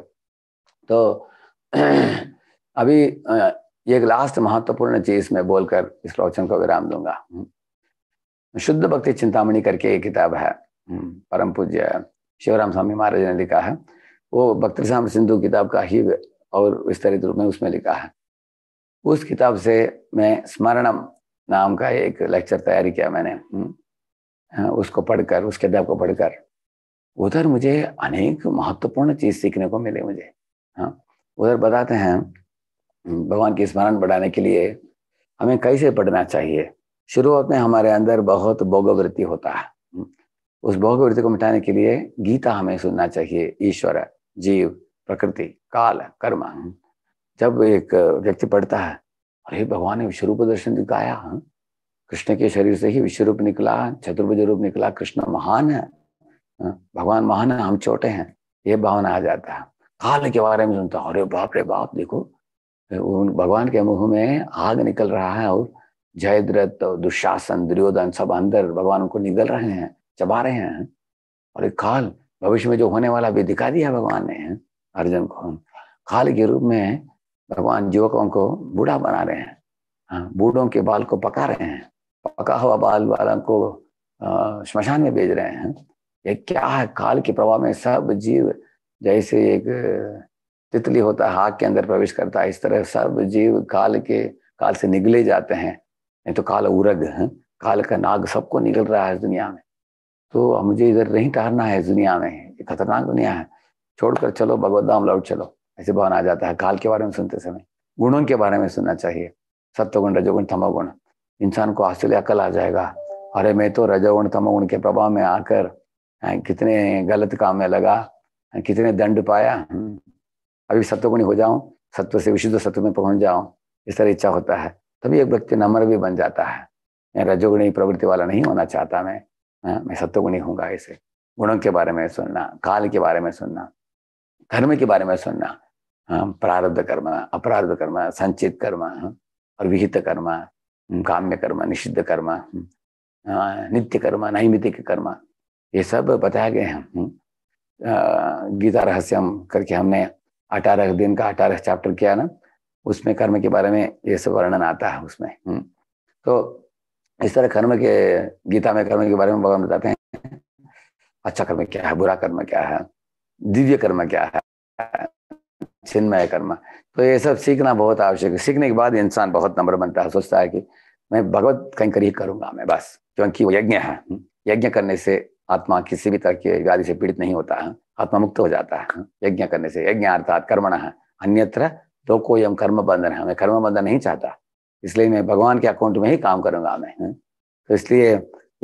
तो अभी ये एक लास्ट महत्वपूर्ण चीज मैं बोलकर इस प्रवचन को विराम दूंगा हम्म। शुद्ध भक्ति चिंतामणि करके एक किताब है हम्म, परम पूज्य शिवराम स्वामी महाराज ने लिखा है वो भक्ति श्याम सिंधु किताब का ही और विस्तरित रूप में उसमें लिखा है उस किताब से मैं स्मरणम नाम का एक लेक्चर तैयारी किया मैंने हम्म, हाँ, उसको पढ़कर उस किताब को पढ़कर उधर मुझे अनेक महत्वपूर्ण चीज सीखने को मिले मुझे हाँ उधर बताते हैं भगवान की स्मरण बढ़ाने के लिए हमें कैसे पढ़ना चाहिए शुरुआत में हमारे अंदर बहुत भोगवृत्ति होता है उस भोगवृत्ति को मिटाने के लिए गीता हमें सुनना चाहिए ईश्वर जीव प्रकृति काल कर्म जब एक व्यक्ति पढ़ता है अरे भगवान ने विश्व रूप दर्शन दिखाया हाँ? कृष्ण के शरीर से ही विश्व रूप निकला चतुर्भुज रूप निकला कृष्ण महान है हाँ, भगवान महान है हम छोटे हैं ये भावना आ जाता है काल के बारे में सुनता हूँ अरे बाप रे बाप देखो उन भगवान के मुंह में आग निकल रहा है और जयद्रथ दुशासन दुर्योधन सब अंदर भगवान उनको निगल रहे हैं चबा रहे हैं और एक काल भविष्य में जो होने वाला भी दिखा दिया भगवान ने अर्जुन को काल के रूप में भगवान युवकों को बूढ़ा बना रहे हैं हाँ, बूढ़ों के बाल को पका रहे हैं पका हुआ बाल वालों को शमशान में भेज रहे हैं ये क्या है काल के प्रभाव में सब जीव जैसे एक तितली होता है हाक के अंदर प्रवेश करता है इस तरह सब जीव काल के काल से निगले जाते हैं नहीं तो काल उरग है हाँ? काल का नाग सबको निकल रहा है दुनिया में तो मुझे इधर नहीं ठहरना है इस दुनिया में ये खतरनाक दुनिया है छोड़कर चलो भगवत लौट चलो ऐसे भावना आ जाता है काल के बारे में सुनते समय गुणों के बारे में सुनना चाहिए सत्यगुण रजोगुण तमोगुण इंसान को आश्चर्य अकल आ जाएगा अरे मैं तो रजोगुण तमोगुण के प्रभाव में आकर कितने गलत काम में लगा कितने दंड पाया हम्म। अभी सत्वगुणी हो जाऊं सत्व से विशुद्ध सत्व में पहुंच जाऊं इस तरह इच्छा होता है तभी एक व्यक्ति नम्र भी बन जाता है मैं रजोगुणी प्रवृत्ति वाला नहीं होना चाहता मैं आ, हाँ, मैं सत्वगुणी हूँगा ऐसे गुणों के बारे में सुनना काल के बारे में सुनना धर्म के बारे में सुनना हाँ, प्रारब्ध कर्म अपराध कर्म संचित कर्म हाँ, और विहित कर्म काम्य कर्म निषिद्ध कर्म नित्य कर्म नैमितिक कर्म ये सब बताया गया है गीता रहस्यम करके हमने अठारह दिन का अठारह चैप्टर किया ना उसमें कर्म के बारे में ये सब वर्णन आता है उसमें हम्म। तो इस तरह कर्म के गीता में कर्म के बारे में भगवान बताते हैं अच्छा कर्म क्या है बुरा कर्म क्या है दिव्य कर्म क्या है छिन्मय कर्म तो ये सब सीखना बहुत आवश्यक है सीखने के बाद इंसान बहुत नंबर बनता है सोचता है कि मैं भगवत कहीं कर ही करूंगा मैं बस क्योंकि वो यज्ञ है हम्म। यज्ञ करने से आत्मा किसी भी तरह के व्याधि से पीड़ित नहीं होता है आत्मा मुक्त हो जाता है यज्ञ करने से यज्ञ अर्थात कर्मण है अन्यत्र तो कोई हम कर्म बंधन है मैं कर्म बंधन नहीं चाहता इसलिए मैं भगवान के अकाउंट में ही काम करूंगा मैं हाँ। तो इसलिए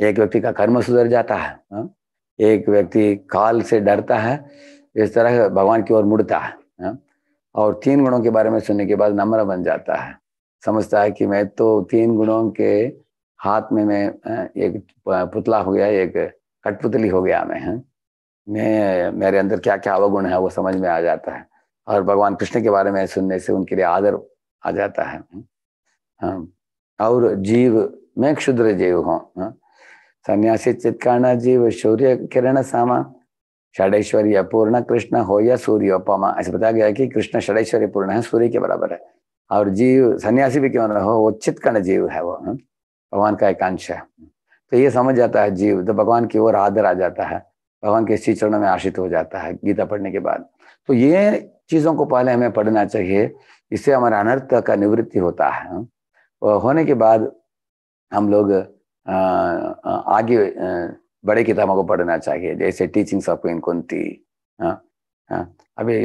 एक व्यक्ति का कर्म सुधर जाता है हाँ। एक व्यक्ति काल से डरता है इस तरह भगवान की ओर मुड़ता है हाँ। और तीन गुणों के बारे में सुनने के बाद नम्र बन जाता है समझता है कि मैं तो तीन गुणों के हाथ में मैं एक पुतला हो गया एक कठपुतली हो गया मैं में मेरे अंदर क्या क्या अवगुण है वो समझ में आ जाता है और भगवान कृष्ण के बारे में सुनने से उनके लिए आदर आ जाता है हाँ। और जीव मैं क्षुद्र जीव हूँ हाँ। सन्यासी चित्काणा जीव सूर्य किरण सामा षडेश्वरी पूर्ण कृष्ण हो या सूर्योपमा ऐसे बताया गया कि कृष्ण षडेश्वरी पूर्ण है सूर्य के बराबर है और जीव सन्यासी भी क्यों ना हो वो चित्कण जीव है वो हाँ। भगवान का एकांश है तो ये समझ जाता है जीव तो भगवान की ओर आदर आ जाता है भगवान के श्री चरणों में आश्रित हो जाता है गीता पढ़ने के बाद तो ये चीजों को पहले हमें पढ़ना चाहिए इससे हमारा अनर्थ का निवृत्ति होता है होने के बाद हम लोग आगे बड़े किताबों को पढ़ना चाहिए जैसे टीचिंग्स ऑफ क्वीन कुंती अभी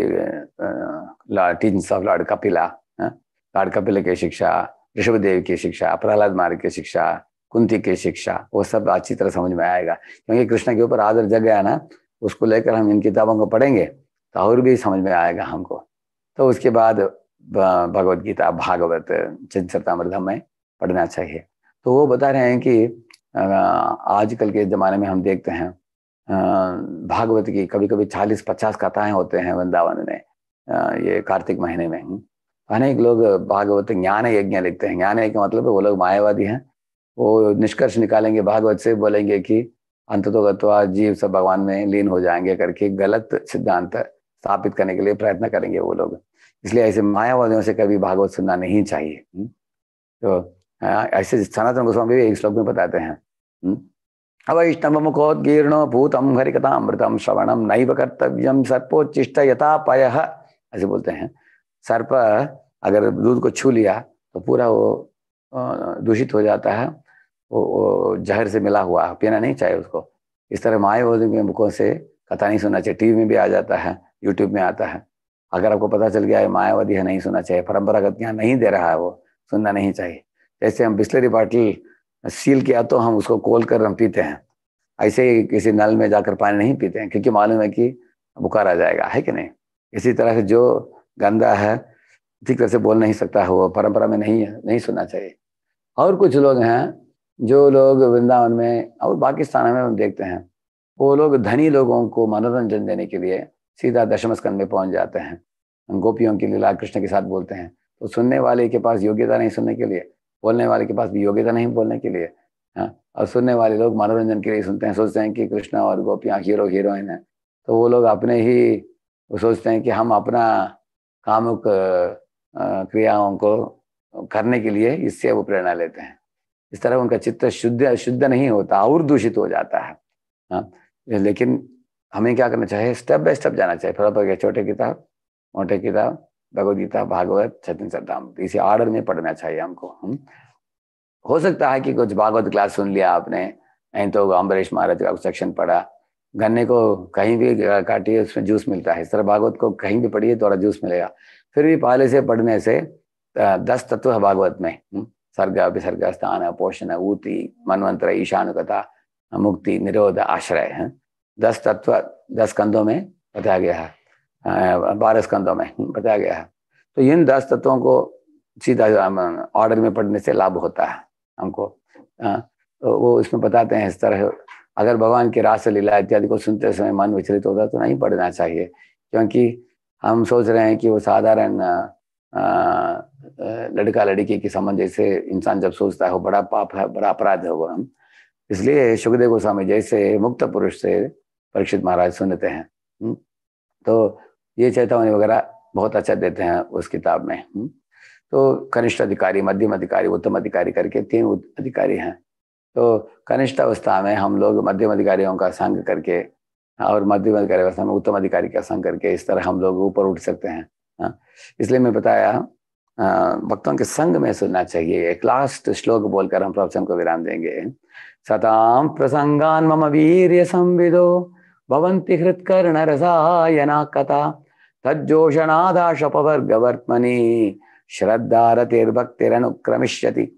teachings of lord Kapila lord Kapila की शिक्षा ऋषभदेव की शिक्षा प्रहलाद मार्ग की शिक्षा कुंती की शिक्षा वो सब अच्छी तरह समझ में आएगा क्योंकि कृष्ण के ऊपर आदर जग गया ना उसको लेकर हम इन किताबों को पढ़ेंगे तो और भी समझ में आएगा हमको तो उसके बाद भगवत गीता भागवत चंचरतामृतम में पढ़ना चाहिए तो वो बता रहे हैं कि आजकल के ज़माने में हम देखते हैं भागवत की कभी कभी चालीस पचास कथाएं होते हैं वृंदावन में ये कार्तिक महीने में अनेक लोग भागवत ज्ञान यज्ञ लिखते हैं ज्ञान यज्ञ मतलब वो लोग मायावादी हैं वो निष्कर्ष निकालेंगे भागवत से बोलेंगे कि गत्वा जीव सब भगवान में लीन हो जाएंगे करके गलत सिद्धांत स्थापित करने के लिए प्रयत्न करेंगे वो लोग इसलिए ऐसे मायावादियों से कभी भागवत सुनना नहीं चाहिए हम्म? तो हाँ, ऐसे सनातन गोस्वामी भी एक श्लोक में बताते हैं हम्म? अब इष्टमुखोदीर्ण भूतम अमृतम श्रवणम नैव कर्तव्यम सर्पोच्चिष्ट यथा पय ऐसे बोलते हैं सर्प अगर दूध को छू लिया तो पूरा वो दूषित हो जाता है वो जहर से मिला हुआ है पीना नहीं चाहिए उसको इस तरह माए में मुखों से कथा नहीं सुनना चाहिए टीवी में भी आ जाता है यूट्यूब में आता है अगर आपको पता चल गया है मायावादी है नहीं सुनना चाहिए परंपरागत ज्ञान नहीं दे रहा है वो सुनना नहीं चाहिए जैसे हम बिस्लरी बाटल सील किया तो हम उसको खोल कर हम पीते हैं ऐसे ही किसी नल में जाकर पानी नहीं पीते हैं क्योंकि मालूम है कि बुखार आ जाएगा है कि नहीं इसी तरह से जो गंदा है ठीक तरह से बोल नहीं सकता है वो परंपरा में नहीं है नहीं सुनना चाहिए और कुछ लोग हैं जो लोग वृंदावन में और बाकी में हम देखते हैं वो लोग धनी लोगों को मनोरंजन देने के लिए सीधा दशम स्कंद में पहुंच जाते हैं गोपियों की लीला कृष्ण के साथ बोलते हैं तो सुनने वाले के पास योग्यता नहीं सुनने के लिए बोलने वाले के पास भी योग्यता नहीं बोलने के लिए हाँ और सुनने वाले लोग मनोरंजन के लिए सुनते हैं सोचते हैं कि कृष्णा और गोपियाँ हीरो हीरोइन है तो वो लोग अपने ही वो सोचते हैं कि हम अपना कामुक क्रियाओं को करने के लिए इससे वो प्रेरणा लेते हैं इस तरह उनका चित्त शुद्ध शुद्ध नहीं होता और दूषित हो जाता है हाँ लेकिन हमें क्या करना चाहिए स्टेप बाय स्टेप जाना चाहिए थोड़ा थोड़ा छोटे किताब मोटे किताब भगवदगीता भागवत छतन सदाम इसी ऑर्डर में पढ़ना चाहिए हमको हम हो सकता है कि कुछ भागवत क्लास सुन लिया आपने नहीं तो अम्बरीश महाराज का सेक्शन पढ़ा गन्ने को कहीं भी काटिए उसमें जूस मिलता है इस तरह भागवत को कहीं भी पढ़िए थोड़ा जूस मिलेगा फिर भी पहले से पढ़ने से दस तत्व है भागवत में सर्ग स्थान पोषण ऊति मनवंत्र ईशानुकता मुक्ति निरोध आश्रय है दस तत्व दस कंधों में बताया गया है बारह स्कंदों में बताया गया है तो इन दस तत्वों को सीधा ऑर्डर में पढ़ने से लाभ होता है हमको तो वो इसमें बताते हैं इस तरह अगर भगवान की रास लीला इत्यादि को सुनते समय मन विचलित होता तो नहीं पढ़ना चाहिए क्योंकि हम सोच रहे हैं कि वो साधारण लड़का लड़की के संबंध जैसे इंसान जब सोचता है वो बड़ा पाप है बड़ा अपराध है वो हम इसलिए सुखदेव गोस्वामी जैसे मुक्त पुरुष से परीक्षित महाराज सुनते हैं हम्म। तो ये चेतावनी वगैरह बहुत अच्छा देते हैं उस किताब में हम्म। तो कनिष्ठ अधिकारी मध्यम अधिकारी उत्तम अधिकारी करके तीन अधिकारी हैं तो कनिष्ठ अवस्था में हम लोग मध्यम अधिकारियों का संग करके हाँ, और मध्यम अधिकारी अवस्था में उत्तम अधिकारी का संग करके इस तरह हम लोग ऊपर उठ सकते हैं हाँ। इसलिए मैं बताया भक्तों के संग में सुनना चाहिए एक लास्ट श्लोक बोलकर हम प्रवचन को विराम देंगे सताम प्रसंगान मम वीर संविदो भवंति कर्ण रसायना कथा शपवर्ग वर्तमनी श्रद्धा रतिर भक्तिर श्रद्धारतिर्भक्तिरनुक्रमिष्यति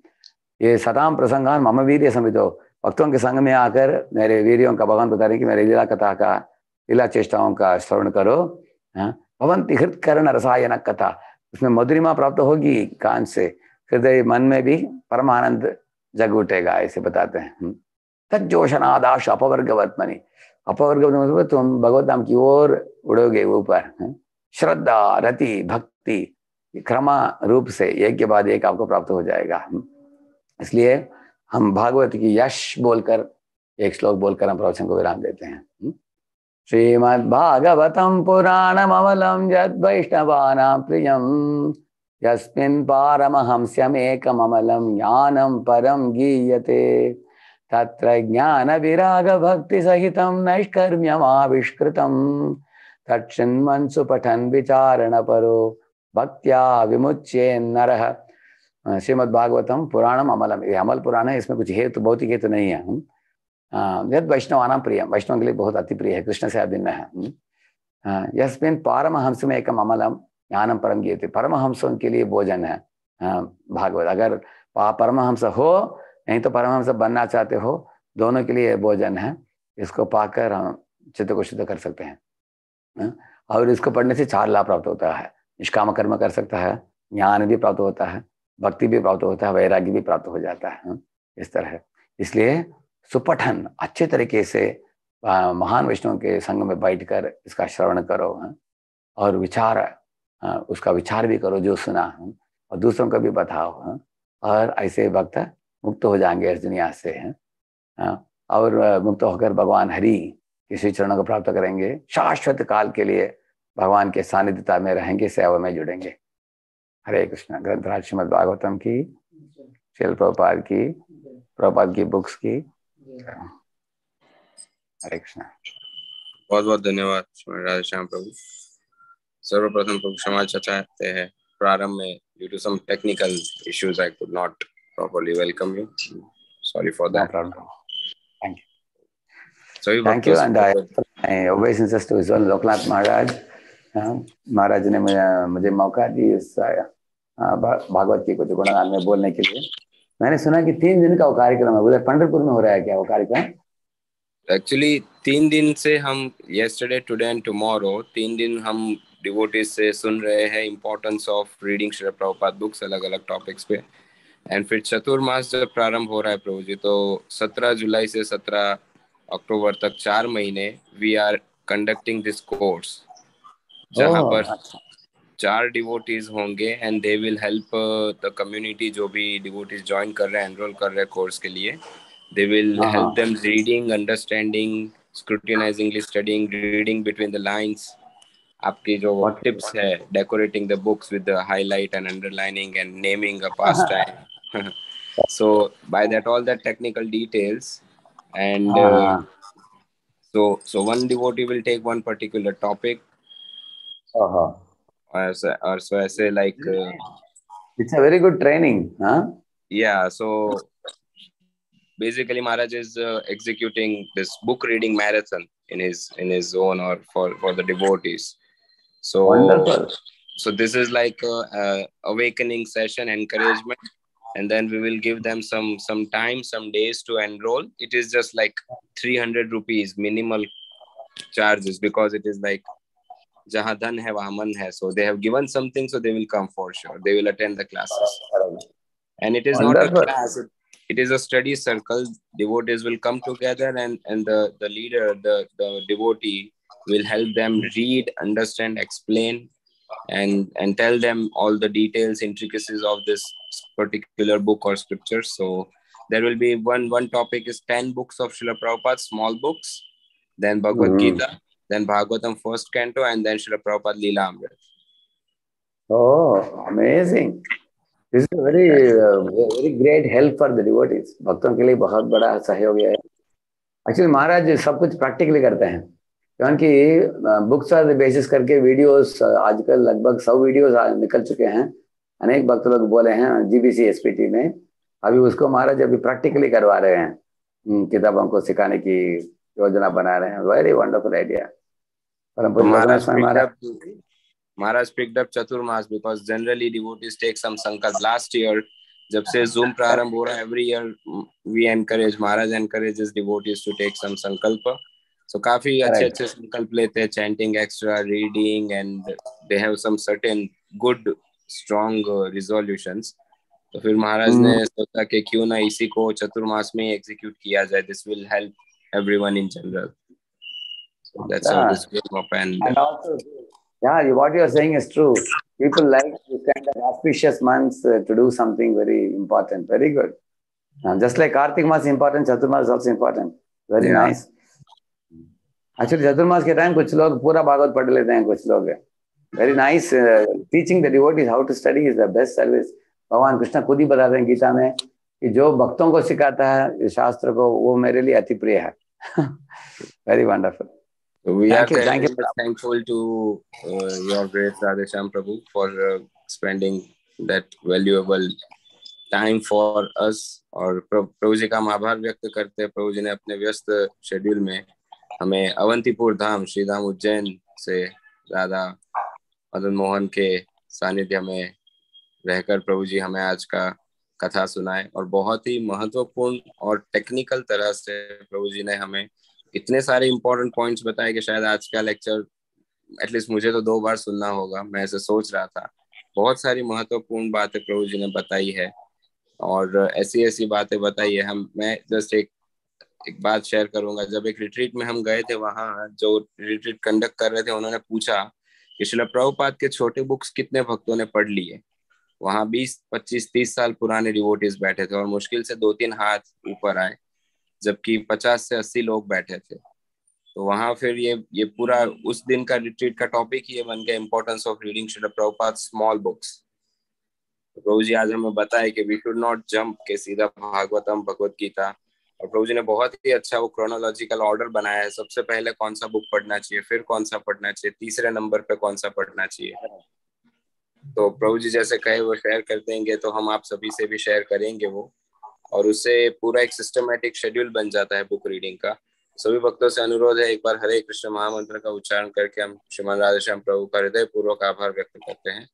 ये सताम प्रसंगान मम वीर संविदो भक्तों के संग में आकर मेरे वीरियों का भगवान बता रहे कि मेरे लीला कथा का लीला चेष्टाओं का श्रवण करो हाँ, भवंति कर्ण रसायन कथा उसमें मधुरिमा प्राप्त होगी कान से हृदय मन में भी परमानंद जग उठेगा ऐसे बताते हैं हम्म। तत्जोशनादाश अपवर्ग वर्तमान अपवर्ग मतलब तुम भगवत नाम की ओर उड़ोगे ऊपर हम्म। श्रद्धा रति भक्ति क्रमा रूप से एक के बाद एक आपको प्राप्त हो जाएगा हम्म। इसलिए हम भागवत की यश बोलकर एक श्लोक बोलकर हम प्रवचन को विराम देते हैं श्रीमद्भागवतं पुराणममलं यद्वैष्णवानां प्रियं यस्मिन् पारमहंस्यमेकममलं ज्ञानं परं गीयते तत्र ज्ञानविरागभक्तिसहितं नैष्कर्म्यमाविष्कृतं तच्छिन्मन्सु पठन् विचारणपरो भक्त्या विमुच्येन्नरः श्रीमद्भागवतम पुराणम अमलम ये अमल पुराण है कुछ हेतु भौतिक हेतु तो नहीं हाँ, यद वैष्णवाना प्रिय वैष्णव के लिए बहुत अति प्रिय है कृष्ण से अभिन्न है हम्म। हाँ, यस्मिन पारमहंस में एक अमलम ज्ञानम परम गीते परमहंसों के लिए भोजन है हाँ, भागवत अगर परमहंस हो नहीं तो परमहंस बनना चाहते हो दोनों के लिए भोजन है इसको पाकर हम चित्त को शुद्ध कर सकते हैं और इसको पढ़ने से चार लाभ प्राप्त होता है निष्काम कर्म कर सकता है ज्ञान भी प्राप्त होता है भक्ति भी प्राप्त होता है वैराग्य भी प्राप्त हो जाता है इस तरह इसलिए सुपठन अच्छे तरीके से महान विष्णु के संग में बैठकर इसका श्रवण करो है? हाँ। और विचार उसका विचार भी करो जो सुना है और दूसरों को भी बताओ है? हाँ। और ऐसे भक्त मुक्त हो जाएंगे इस दुनिया से है हाँ। और मुक्त होकर भगवान हरि किसी चरणों को प्राप्त करेंगे शाश्वत काल के लिए भगवान के सानिध्यता में रहेंगे सेवा में जुड़ेंगे हरे कृष्ण ग्रंथराज श्रीमद भागवतम की शिल प्रपाल की प्रपाल की बुक्स की हरे कृष्ण बहुत बहुत धन्यवाद राधे श्याम प्रभु सर्वप्रथम प्रभु क्षमा चाहते हैं प्रारंभ में due to some technical issues I could not properly welcome you sorry for that thank you so you thank you and I always insist to Holy Loknath Maharaj. Maharaj ने मुझे मौका दिया इस भागवत की कुछ गुणगान में बोलने के लिए मैंने सुना कि तीन दिन का वो कार्यक्रम है उधर पंडरपुर में हो रहा है क्या वो कार्यक्रम एक्चुअली तीन दिन से हम यस्टरडे टुडे एंड टुमारो तीन दिन हम डिवोटीज से सुन रहे हैं importance of reading Shri Prabhupada books अलग अलग टॉपिक्स पे एंड फिर चतुर्मास जब प्रारंभ हो रहा है प्रभु जी तो सत्रह जुलाई से सत्रह अक्टूबर तक चार महीने we are conducting this course जहाँ पर अच्छा। चार डिवोटीज होंगे and they will help the community जो भी डिवोटीज ज्वाइन कर रहे हैं एनरोल कर रहे हैं कोर्स के लिए they will help them reading understanding scrutinizingly studying reading between the lines आपकी जो टिप्स है decorating the books with the highlight and underlining and naming a pastime so by that all that technical details and uh, हाँ। so so one devotee will take one particular topic uh-huh. or so, or so I say like. Uh, it's a very good training, huh? Yeah. So basically, Maharaj is uh, executing this book reading marathon in his in his own or for for the devotees. So. Wonderful. So this is like a, uh, a awakening session, encouragement, and then we will give them some some time, some days to enroll. It is just like 300 rupees minimal charges because it is like जहां धन है वहां मन so they have given something so they will come for sure they will attend the classes and it is not a class it is a study circle devotees will come together and and the the leader the the devotee will help them read understand explain and and tell them all the details intricacies of this particular book or scripture so there will be one one topic is 10 books of Srila Prabhupada, small books then Bhagavad hmm. Gita then Bhagavatam first canto, and then Srila Prabhupada Leela Amrit. Oh, amazing. This is a very, uh, very great help for the devotees. भक्तों के लिए बहुत बड़ा सहयोग है actually Maharaj sab kuch practically karte hain. क्योंकि books पर basis करके वीडियोस आजकल लगभग सौ वीडियोस निकल चुके हैं अनेक भक्त लोग बोले हैं जीबीसी एसपीटी में अभी उसको महाराज अभी प्रैक्टिकली करवा रहे हैं किताबों को सिखाने की योजना बना रहे हैं very wonderful idea Maharaj picked up Chaturmas because generally devotees take some संकल्प लास्ट ईयर जब से जूम प्रारंभ हो रहा है every year we encourage Maharaj encourages devotees to take some संकल्प सो काफी अच्छे-अच्छे संकल्प लेते हैं chanting extra reading and they have some certain good strong resolutions तो फिर महाराज ने hmm. सोचा कि क्यों ना इसी को चतुर्मास में एग्जीक्यूट किया जाए this will help everyone in general So that's yeah. all this build up and, and also, yeah, what you are saying is true. People like this kind of auspicious months uh, to do something very important. Very good. Uh, just like Kartik Mas is important, Chaturmas is also important. Very yeah. nice. Actually, Chaturmas actually Chaturmas के time कुछ लोग पूरा भागवत पढ़ लेते हैं कुछ लोग very nice teaching the devotees how to study is the best service भगवान कृष्ण खुद ही बताते हैं गीता में कि जो भक्तों को सिखाता है shastra ko, wo mere liye ati priya hai. Very wonderful. We thank are you, thank you. thankful to uh, Your Grace Radhesham Prabhu for uh, spending that valuable time for us और प्रभु जी का हम आभार व्यक्त करते हैं प्रभु जी ने अपने व्यस्त शेड्यूल में हमें अवंतीपुर धाम श्री धाम उज्जैन से राधा मदन मोहन के सानिध्य में रहकर प्रभु जी हमें आज का कथा सुनाए और बहुत ही महत्वपूर्ण और टेक्निकल तरह से प्रभु जी ने हमें इतने सारे इंपॉर्टेंट पॉइंट्स बताए कि शायद आज का लेक्चर एटलीस्ट मुझे तो दो बार सुनना होगा मैं ऐसे सोच रहा था बहुत सारी महत्वपूर्ण बातें प्रभु जी ने बताई है और ऐसी ऐसी बातें बताई है हम मैं जस्ट एक एक बात शेयर करूंगा जब एक रिट्रीट में हम गए थे वहां जो रिट्रीट कंडक्ट कर रहे थे उन्होंने पूछा कि शिला प्रभुपात के छोटे बुक्स कितने भक्तों ने पढ़ लिए वहां बीस पच्चीस तीस साल पुराने रिवोटिस बैठे थे और मुश्किल से दो तीन हाथ ऊपर आए जबकि पचास से अस्सी लोग बैठे थे तो वहां फिर ये ये पूरा उस दिन का रिट्रीट का टॉपिक ये बन गया importance of reading small books प्रभु जी आज हमें बताए कि वी शुड नॉट जंप के सीधा भागवतम भगवत गीता और प्रभु जी ने बहुत ही अच्छा वो क्रोनोलॉजिकल ऑर्डर बनाया है सबसे पहले कौन सा बुक पढ़ना चाहिए फिर कौन सा पढ़ना चाहिए तीसरे नंबर पे कौन सा पढ़ना चाहिए तो प्रभु जी जैसे कहे वो शेयर कर देंगे तो हम आप सभी से भी शेयर करेंगे वो और उससे पूरा एक सिस्टमेटिक शेड्यूल बन जाता है बुक रीडिंग का सभी भक्तों से अनुरोध है एक बार हरे कृष्ण महामंत्र का उच्चारण करके हम श्रीमान राधेश्याम प्रभु का हृदय पूर्वक आभार व्यक्त करते हैं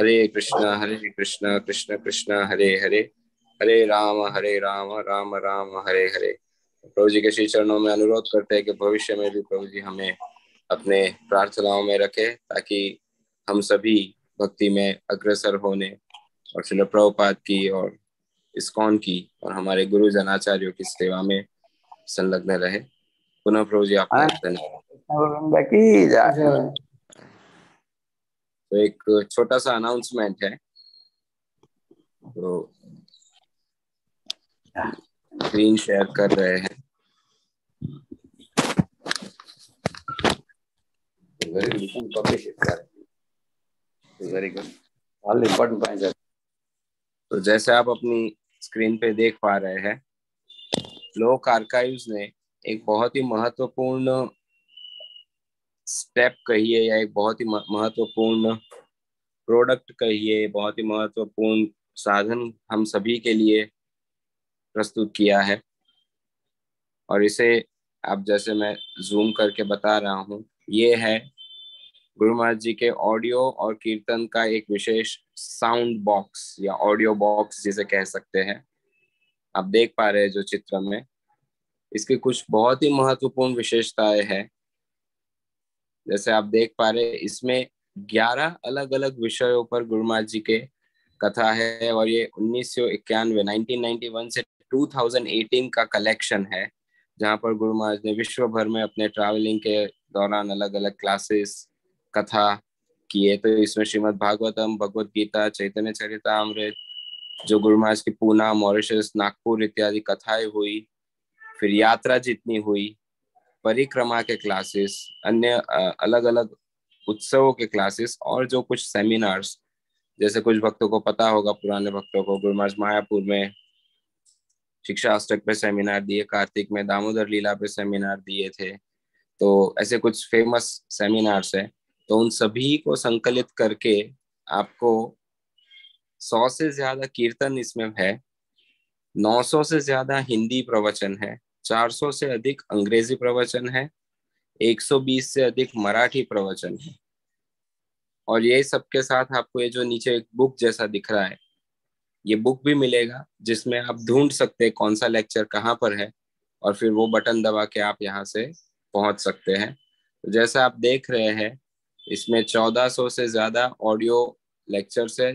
हरे कृष्ण हरे कृष्ण कृष्ण कृष्ण हरे हरे हरे राम हरे राम राम राम हरे हरे प्रभु जी के श्री चरणों में अनुरोध करते हैं कि भविष्य में भी प्रभु जी हमें अपने प्रार्थनाओं में रखे ताकि हम सभी भक्ति में अग्रसर होने और शिल प्रभुपाद की और इस्कॉन की और हमारे गुरु जनाचार्यों की सेवा में संलग्न रहे पुनः प्रभु जी आपका हाँ। धन्यवाद तो एक छोटा सा अनाउंसमेंट है तो स्क्रीन शेयर कर रहे हैं very good can publish it correctly very good all तो जैसे आप अपनी स्क्रीन पे देख पा रहे हैं लोक आर्काइव्स ने एक बहुत ही महत्वपूर्ण स्टेप कहिए या एक बहुत ही महत्वपूर्ण प्रोडक्ट कहिए बहुत ही महत्वपूर्ण साधन हम सभी के लिए प्रस्तुत किया है और इसे आप जैसे मैं जूम करके बता रहा हूँ ये है गुरु महाराज जी के ऑडियो और कीर्तन का एक विशेष साउंड बॉक्स या ऑडियो बॉक्स जिसे कह सकते हैं आप देख पा रहे हैं जो चित्र में इसकी कुछ बहुत ही महत्वपूर्ण विशेषताएं हैं जैसे आप देख पा रहे इसमें ग्यारह अलग अलग विषयों पर गुरु महाराज जी के कथा है और ये उन्नीस सौ इक्यानवे से 2018 का कलेक्शन है जहाँ पर गुरु महाराज ने विश्व भर में अपने ट्रैवलिंग के दौरान अलग अलग क्लासेस कथा की है तो इसमें श्रीमद भागवतम भगवत गीता चैतन्य अमृत जो गुरु महाराज की पूना मॉरिशस नागपुर इत्यादि कथाएं हुई फिर यात्रा जितनी हुई परिक्रमा के क्लासेस अन्य अलग अलग उत्सवों के क्लासेस और जो कुछ सेमिनार्स जैसे कुछ भक्तों को पता होगा पुराने भक्तों को गुरु महाराज मायापुर में शिक्षा अष्टक पे सेमिनार दिए कार्तिक में दामोदर लीला पे सेमिनार दिए थे तो ऐसे कुछ फेमस सेमिनार्स है तो उन सभी को संकलित करके आपको सौ से ज्यादा कीर्तन इसमें है नौ सौ से ज्यादा हिंदी प्रवचन है चार सौ से अधिक अंग्रेजी प्रवचन है एक सौ बीस से अधिक मराठी प्रवचन है और ये सबके साथ आपको ये जो नीचे एक बुक जैसा दिख रहा है ये बुक भी मिलेगा जिसमें आप ढूंढ सकते हैं कौन सा लेक्चर कहाँ पर है और फिर वो बटन दबा के आप यहाँ से पहुंच सकते हैं तो जैसा आप देख रहे हैं इसमें 1400 से ज्यादा ऑडियो लेक्चर्स है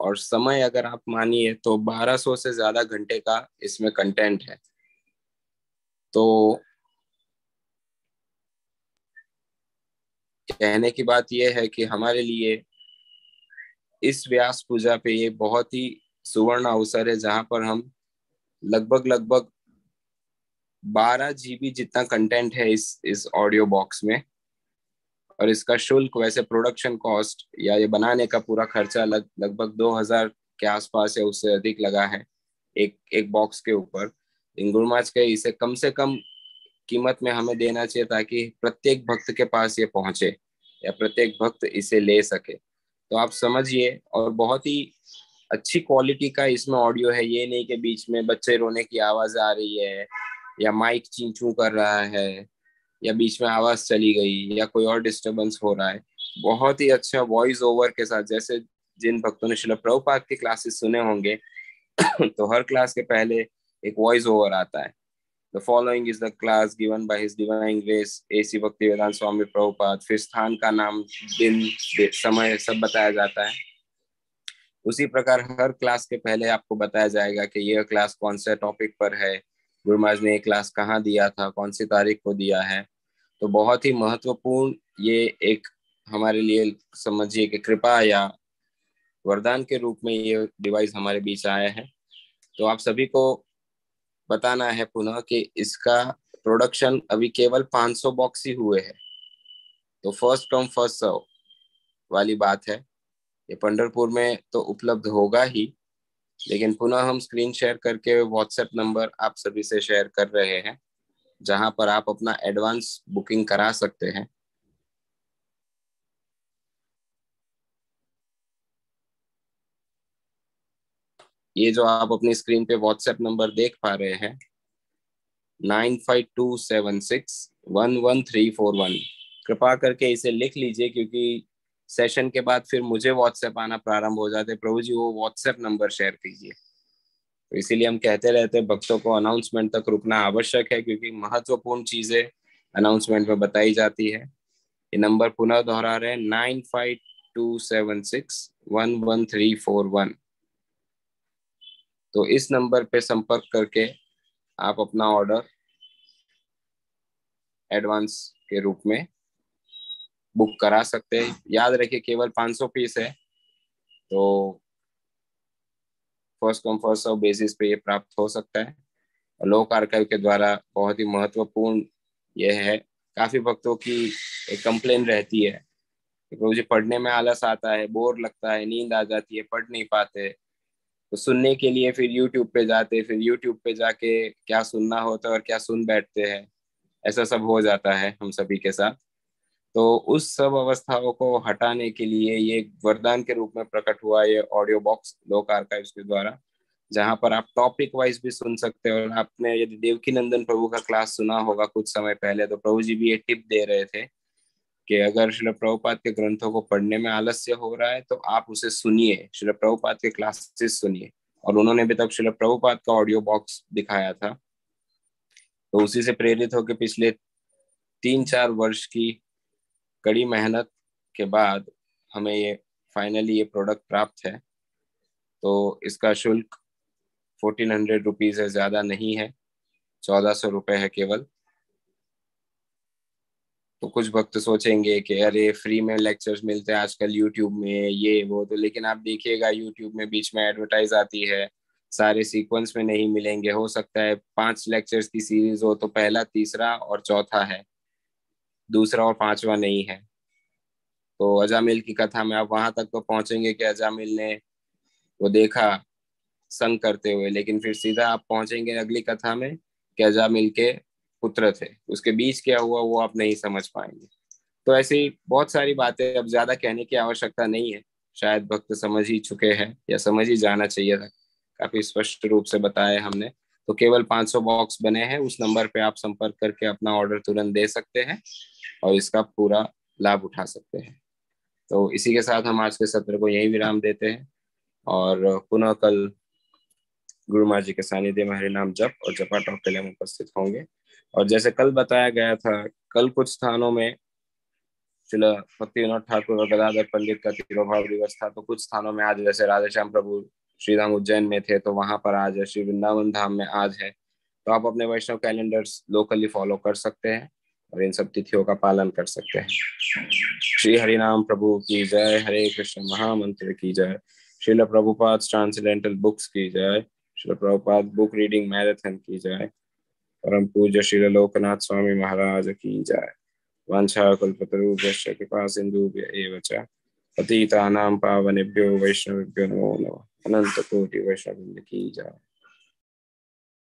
और समय अगर आप मानिए तो 1200 से ज्यादा घंटे का इसमें कंटेंट है तो कहने की बात यह है कि हमारे लिए इस व्यास पूजा पे ये बहुत ही सुवर्ण अवसर है जहां पर हम लगभग लगभग बारह जीबी जितना कंटेंट है इस इस ऑडियो बॉक्स में और इसका शुल्क वैसे प्रोडक्शन कॉस्ट या ये बनाने का पूरा खर्चा लग लगभग दो हजार के आसपास या उससे अधिक लगा है एक एक बॉक्स के ऊपर इंगुरमाच के इसे कम से कम कीमत में हमें देना चाहिए ताकि प्रत्येक भक्त के पास ये पहुंचे या प्रत्येक भक्त इसे ले सके तो आप समझिए और बहुत ही अच्छी क्वालिटी का इसमें ऑडियो है ये नहीं कि बीच में बच्चे रोने की आवाज आ रही है या माइक चींचू कर रहा है या बीच में आवाज चली गई या कोई और डिस्टर्बेंस हो रहा है बहुत ही अच्छा वॉइस ओवर के साथ जैसे जिन भक्तों ने शिल प्रभुपाद के क्लासेस सुने होंगे तो हर क्लास के पहले एक वॉइस ओवर आता है The following is the class given by His Divine Grace भक्ति Bhaktivedanta स्वामी Prabhupada. फिर स्थान का नाम दिन समय सब बताया जाता है उसी प्रकार हर क्लास के पहले आपको बताया जाएगा कि यह क्लास कौन से टॉपिक पर है गुरु महाराज ने ये क्लास कहाँ दिया था कौन सी तारीख को दिया है तो बहुत ही महत्वपूर्ण ये एक हमारे लिए समझिए कि कृपा या वरदान के रूप में ये डिवाइस हमारे बीच आया है तो आप सभी को बताना है पुनः कि इसका प्रोडक्शन अभी केवल 500 बॉक्स ही हुए हैं तो फर्स्ट कम फर्स्ट सर्व वाली बात है ये पंडरपुर में तो उपलब्ध होगा ही लेकिन पुनः हम स्क्रीन शेयर करके व्हाट्सएप नंबर आप सभी से शेयर कर रहे हैं जहां पर आप अपना एडवांस बुकिंग करा सकते हैं ये जो आप अपनी स्क्रीन पे व्हाट्सएप नंबर देख पा रहे हैं nine five two seven six one one three four one कृपा करके इसे लिख लीजिए क्योंकि सेशन के बाद फिर मुझे व्हाट्सएप आना प्रारंभ हो जाते प्रभु जी वो व्हाट्सएप नंबर शेयर कीजिए तो इसीलिए हम कहते रहते भक्तों को अनाउंसमेंट तक रुकना आवश्यक है क्योंकि महत्वपूर्ण चीजें अनाउंसमेंट में बताई जाती है ये नंबर पुनः दोहरा रहे हैं nine five two seven six one one three four one तो इस नंबर पे संपर्क करके आप अपना ऑर्डर एडवांस के रूप में बुक करा सकते हैं याद रखिए केवल 500 पीस है तो first come first serve basis पे ये प्राप्त हो सकता है लोक आर्काइव के द्वारा बहुत ही महत्वपूर्ण यह है काफी भक्तों की एक कंप्लेन रहती है कि प्रभु जी पढ़ने में आलस आता है बोर लगता है नींद आ जाती है पढ़ नहीं पाते तो सुनने के लिए फिर यूट्यूब पे जाते फिर यूट्यूब पे जाके क्या सुनना होता है और क्या सुन बैठते हैं ऐसा सब हो जाता है हम सभी के साथ तो उस सब अवस्थाओं को हटाने के लिए ये वरदान के रूप में प्रकट हुआ ये ऑडियो बॉक्स लोक आर्काइव के द्वारा जहाँ पर आप टॉपिक वाइज भी सुन सकते हो आपने यदि देवकी नंदन प्रभु का क्लास सुना होगा कुछ समय पहले तो प्रभु जी भी ये टिप दे रहे थे कि अगर श्री प्रभुपाद के ग्रंथों को पढ़ने में आलस्य हो रहा है तो आप उसे सुनिए श्री प्रभुपाद के क्लासेस सुनिए और उन्होंने भी तब श्री प्रभुपाद का ऑडियो बॉक्स दिखाया था तो उसी से प्रेरित होकर पिछले तीन चार वर्ष की कड़ी मेहनत के बाद हमें ये फाइनली ये प्रोडक्ट प्राप्त है तो इसका शुल्क फोर्टीन हंड्रेड रुपीज़ है ज़्यादा नहीं है चौदह सौ रुपये है केवल तो कुछ भक्त सोचेंगे कि अरे फ्री में लेक्चर्स मिलते हैं आजकल यूट्यूब में ये वो तो लेकिन आप देखिएगा यूट्यूब में बीच में एडवर्टाइज आती है सारे सीक्वेंस में नहीं मिलेंगे हो सकता है पांच लेक्चर्स की सीरीज हो तो पहला तीसरा और चौथा है दूसरा और पांचवा नहीं है तो अजामिल की कथा में आप वहां तक तो पहुंचेंगे कि अजामिल ने वो देखा संग करते हुए लेकिन फिर सीधा आप पहुंचेंगे अगली कथा में कि अजामिल के पुत्र थे उसके बीच क्या हुआ वो आप नहीं समझ पाएंगे तो ऐसी बहुत सारी बातें अब ज्यादा कहने की आवश्यकता नहीं है शायद भक्त समझ ही चुके हैं या समझ ही जाना चाहिए था काफी स्पष्ट रूप से बताया हमने तो केवल 500 बॉक्स बने हैं उस नंबर पे आप संपर्क करके अपना ऑर्डर तुरंत दे सकते हैं और इसका पूरा लाभ उठा सकते हैं तो इसी के साथ हम आज के सत्र को यही विराम देते हैं और पुनः कल गुरु माँ जी के सानिध्य में हरे नाम जप और जपा टॉप के लिए हम उपस्थित होंगे और जैसे कल बताया गया था कल कुछ स्थानों में शिला विनोद ठाकुर और गदाधर पंडित का तिरोभाव दिवस था तो कुछ स्थानों में आज जैसे राधेश्याम प्रभु श्री राम उज्जैन में थे तो वहां पर आज है श्री वृंदावन धाम में आज है तो आप अपने वैष्णव कैलेंडर्स लोकली फॉलो कर सकते हैं और इन सब तिथियों का पालन कर सकते हैं श्री हरिनाम प्रभु की जय हरे कृष्ण महामंत्र की जय श्रील प्रभुपाद ट्रांसडेंटल बुक्स की जय Srila Prabhupada book reading marathon की जय परम पूज्य श्री लोकनाथ स्वामी महाराज की जय वंशा कल्पतरूभ्य कृपा सिंधु पतिता नाम पतितानां पावनेभ्यो नमो नमः अनंत कोटि वैष्णविंद की जाए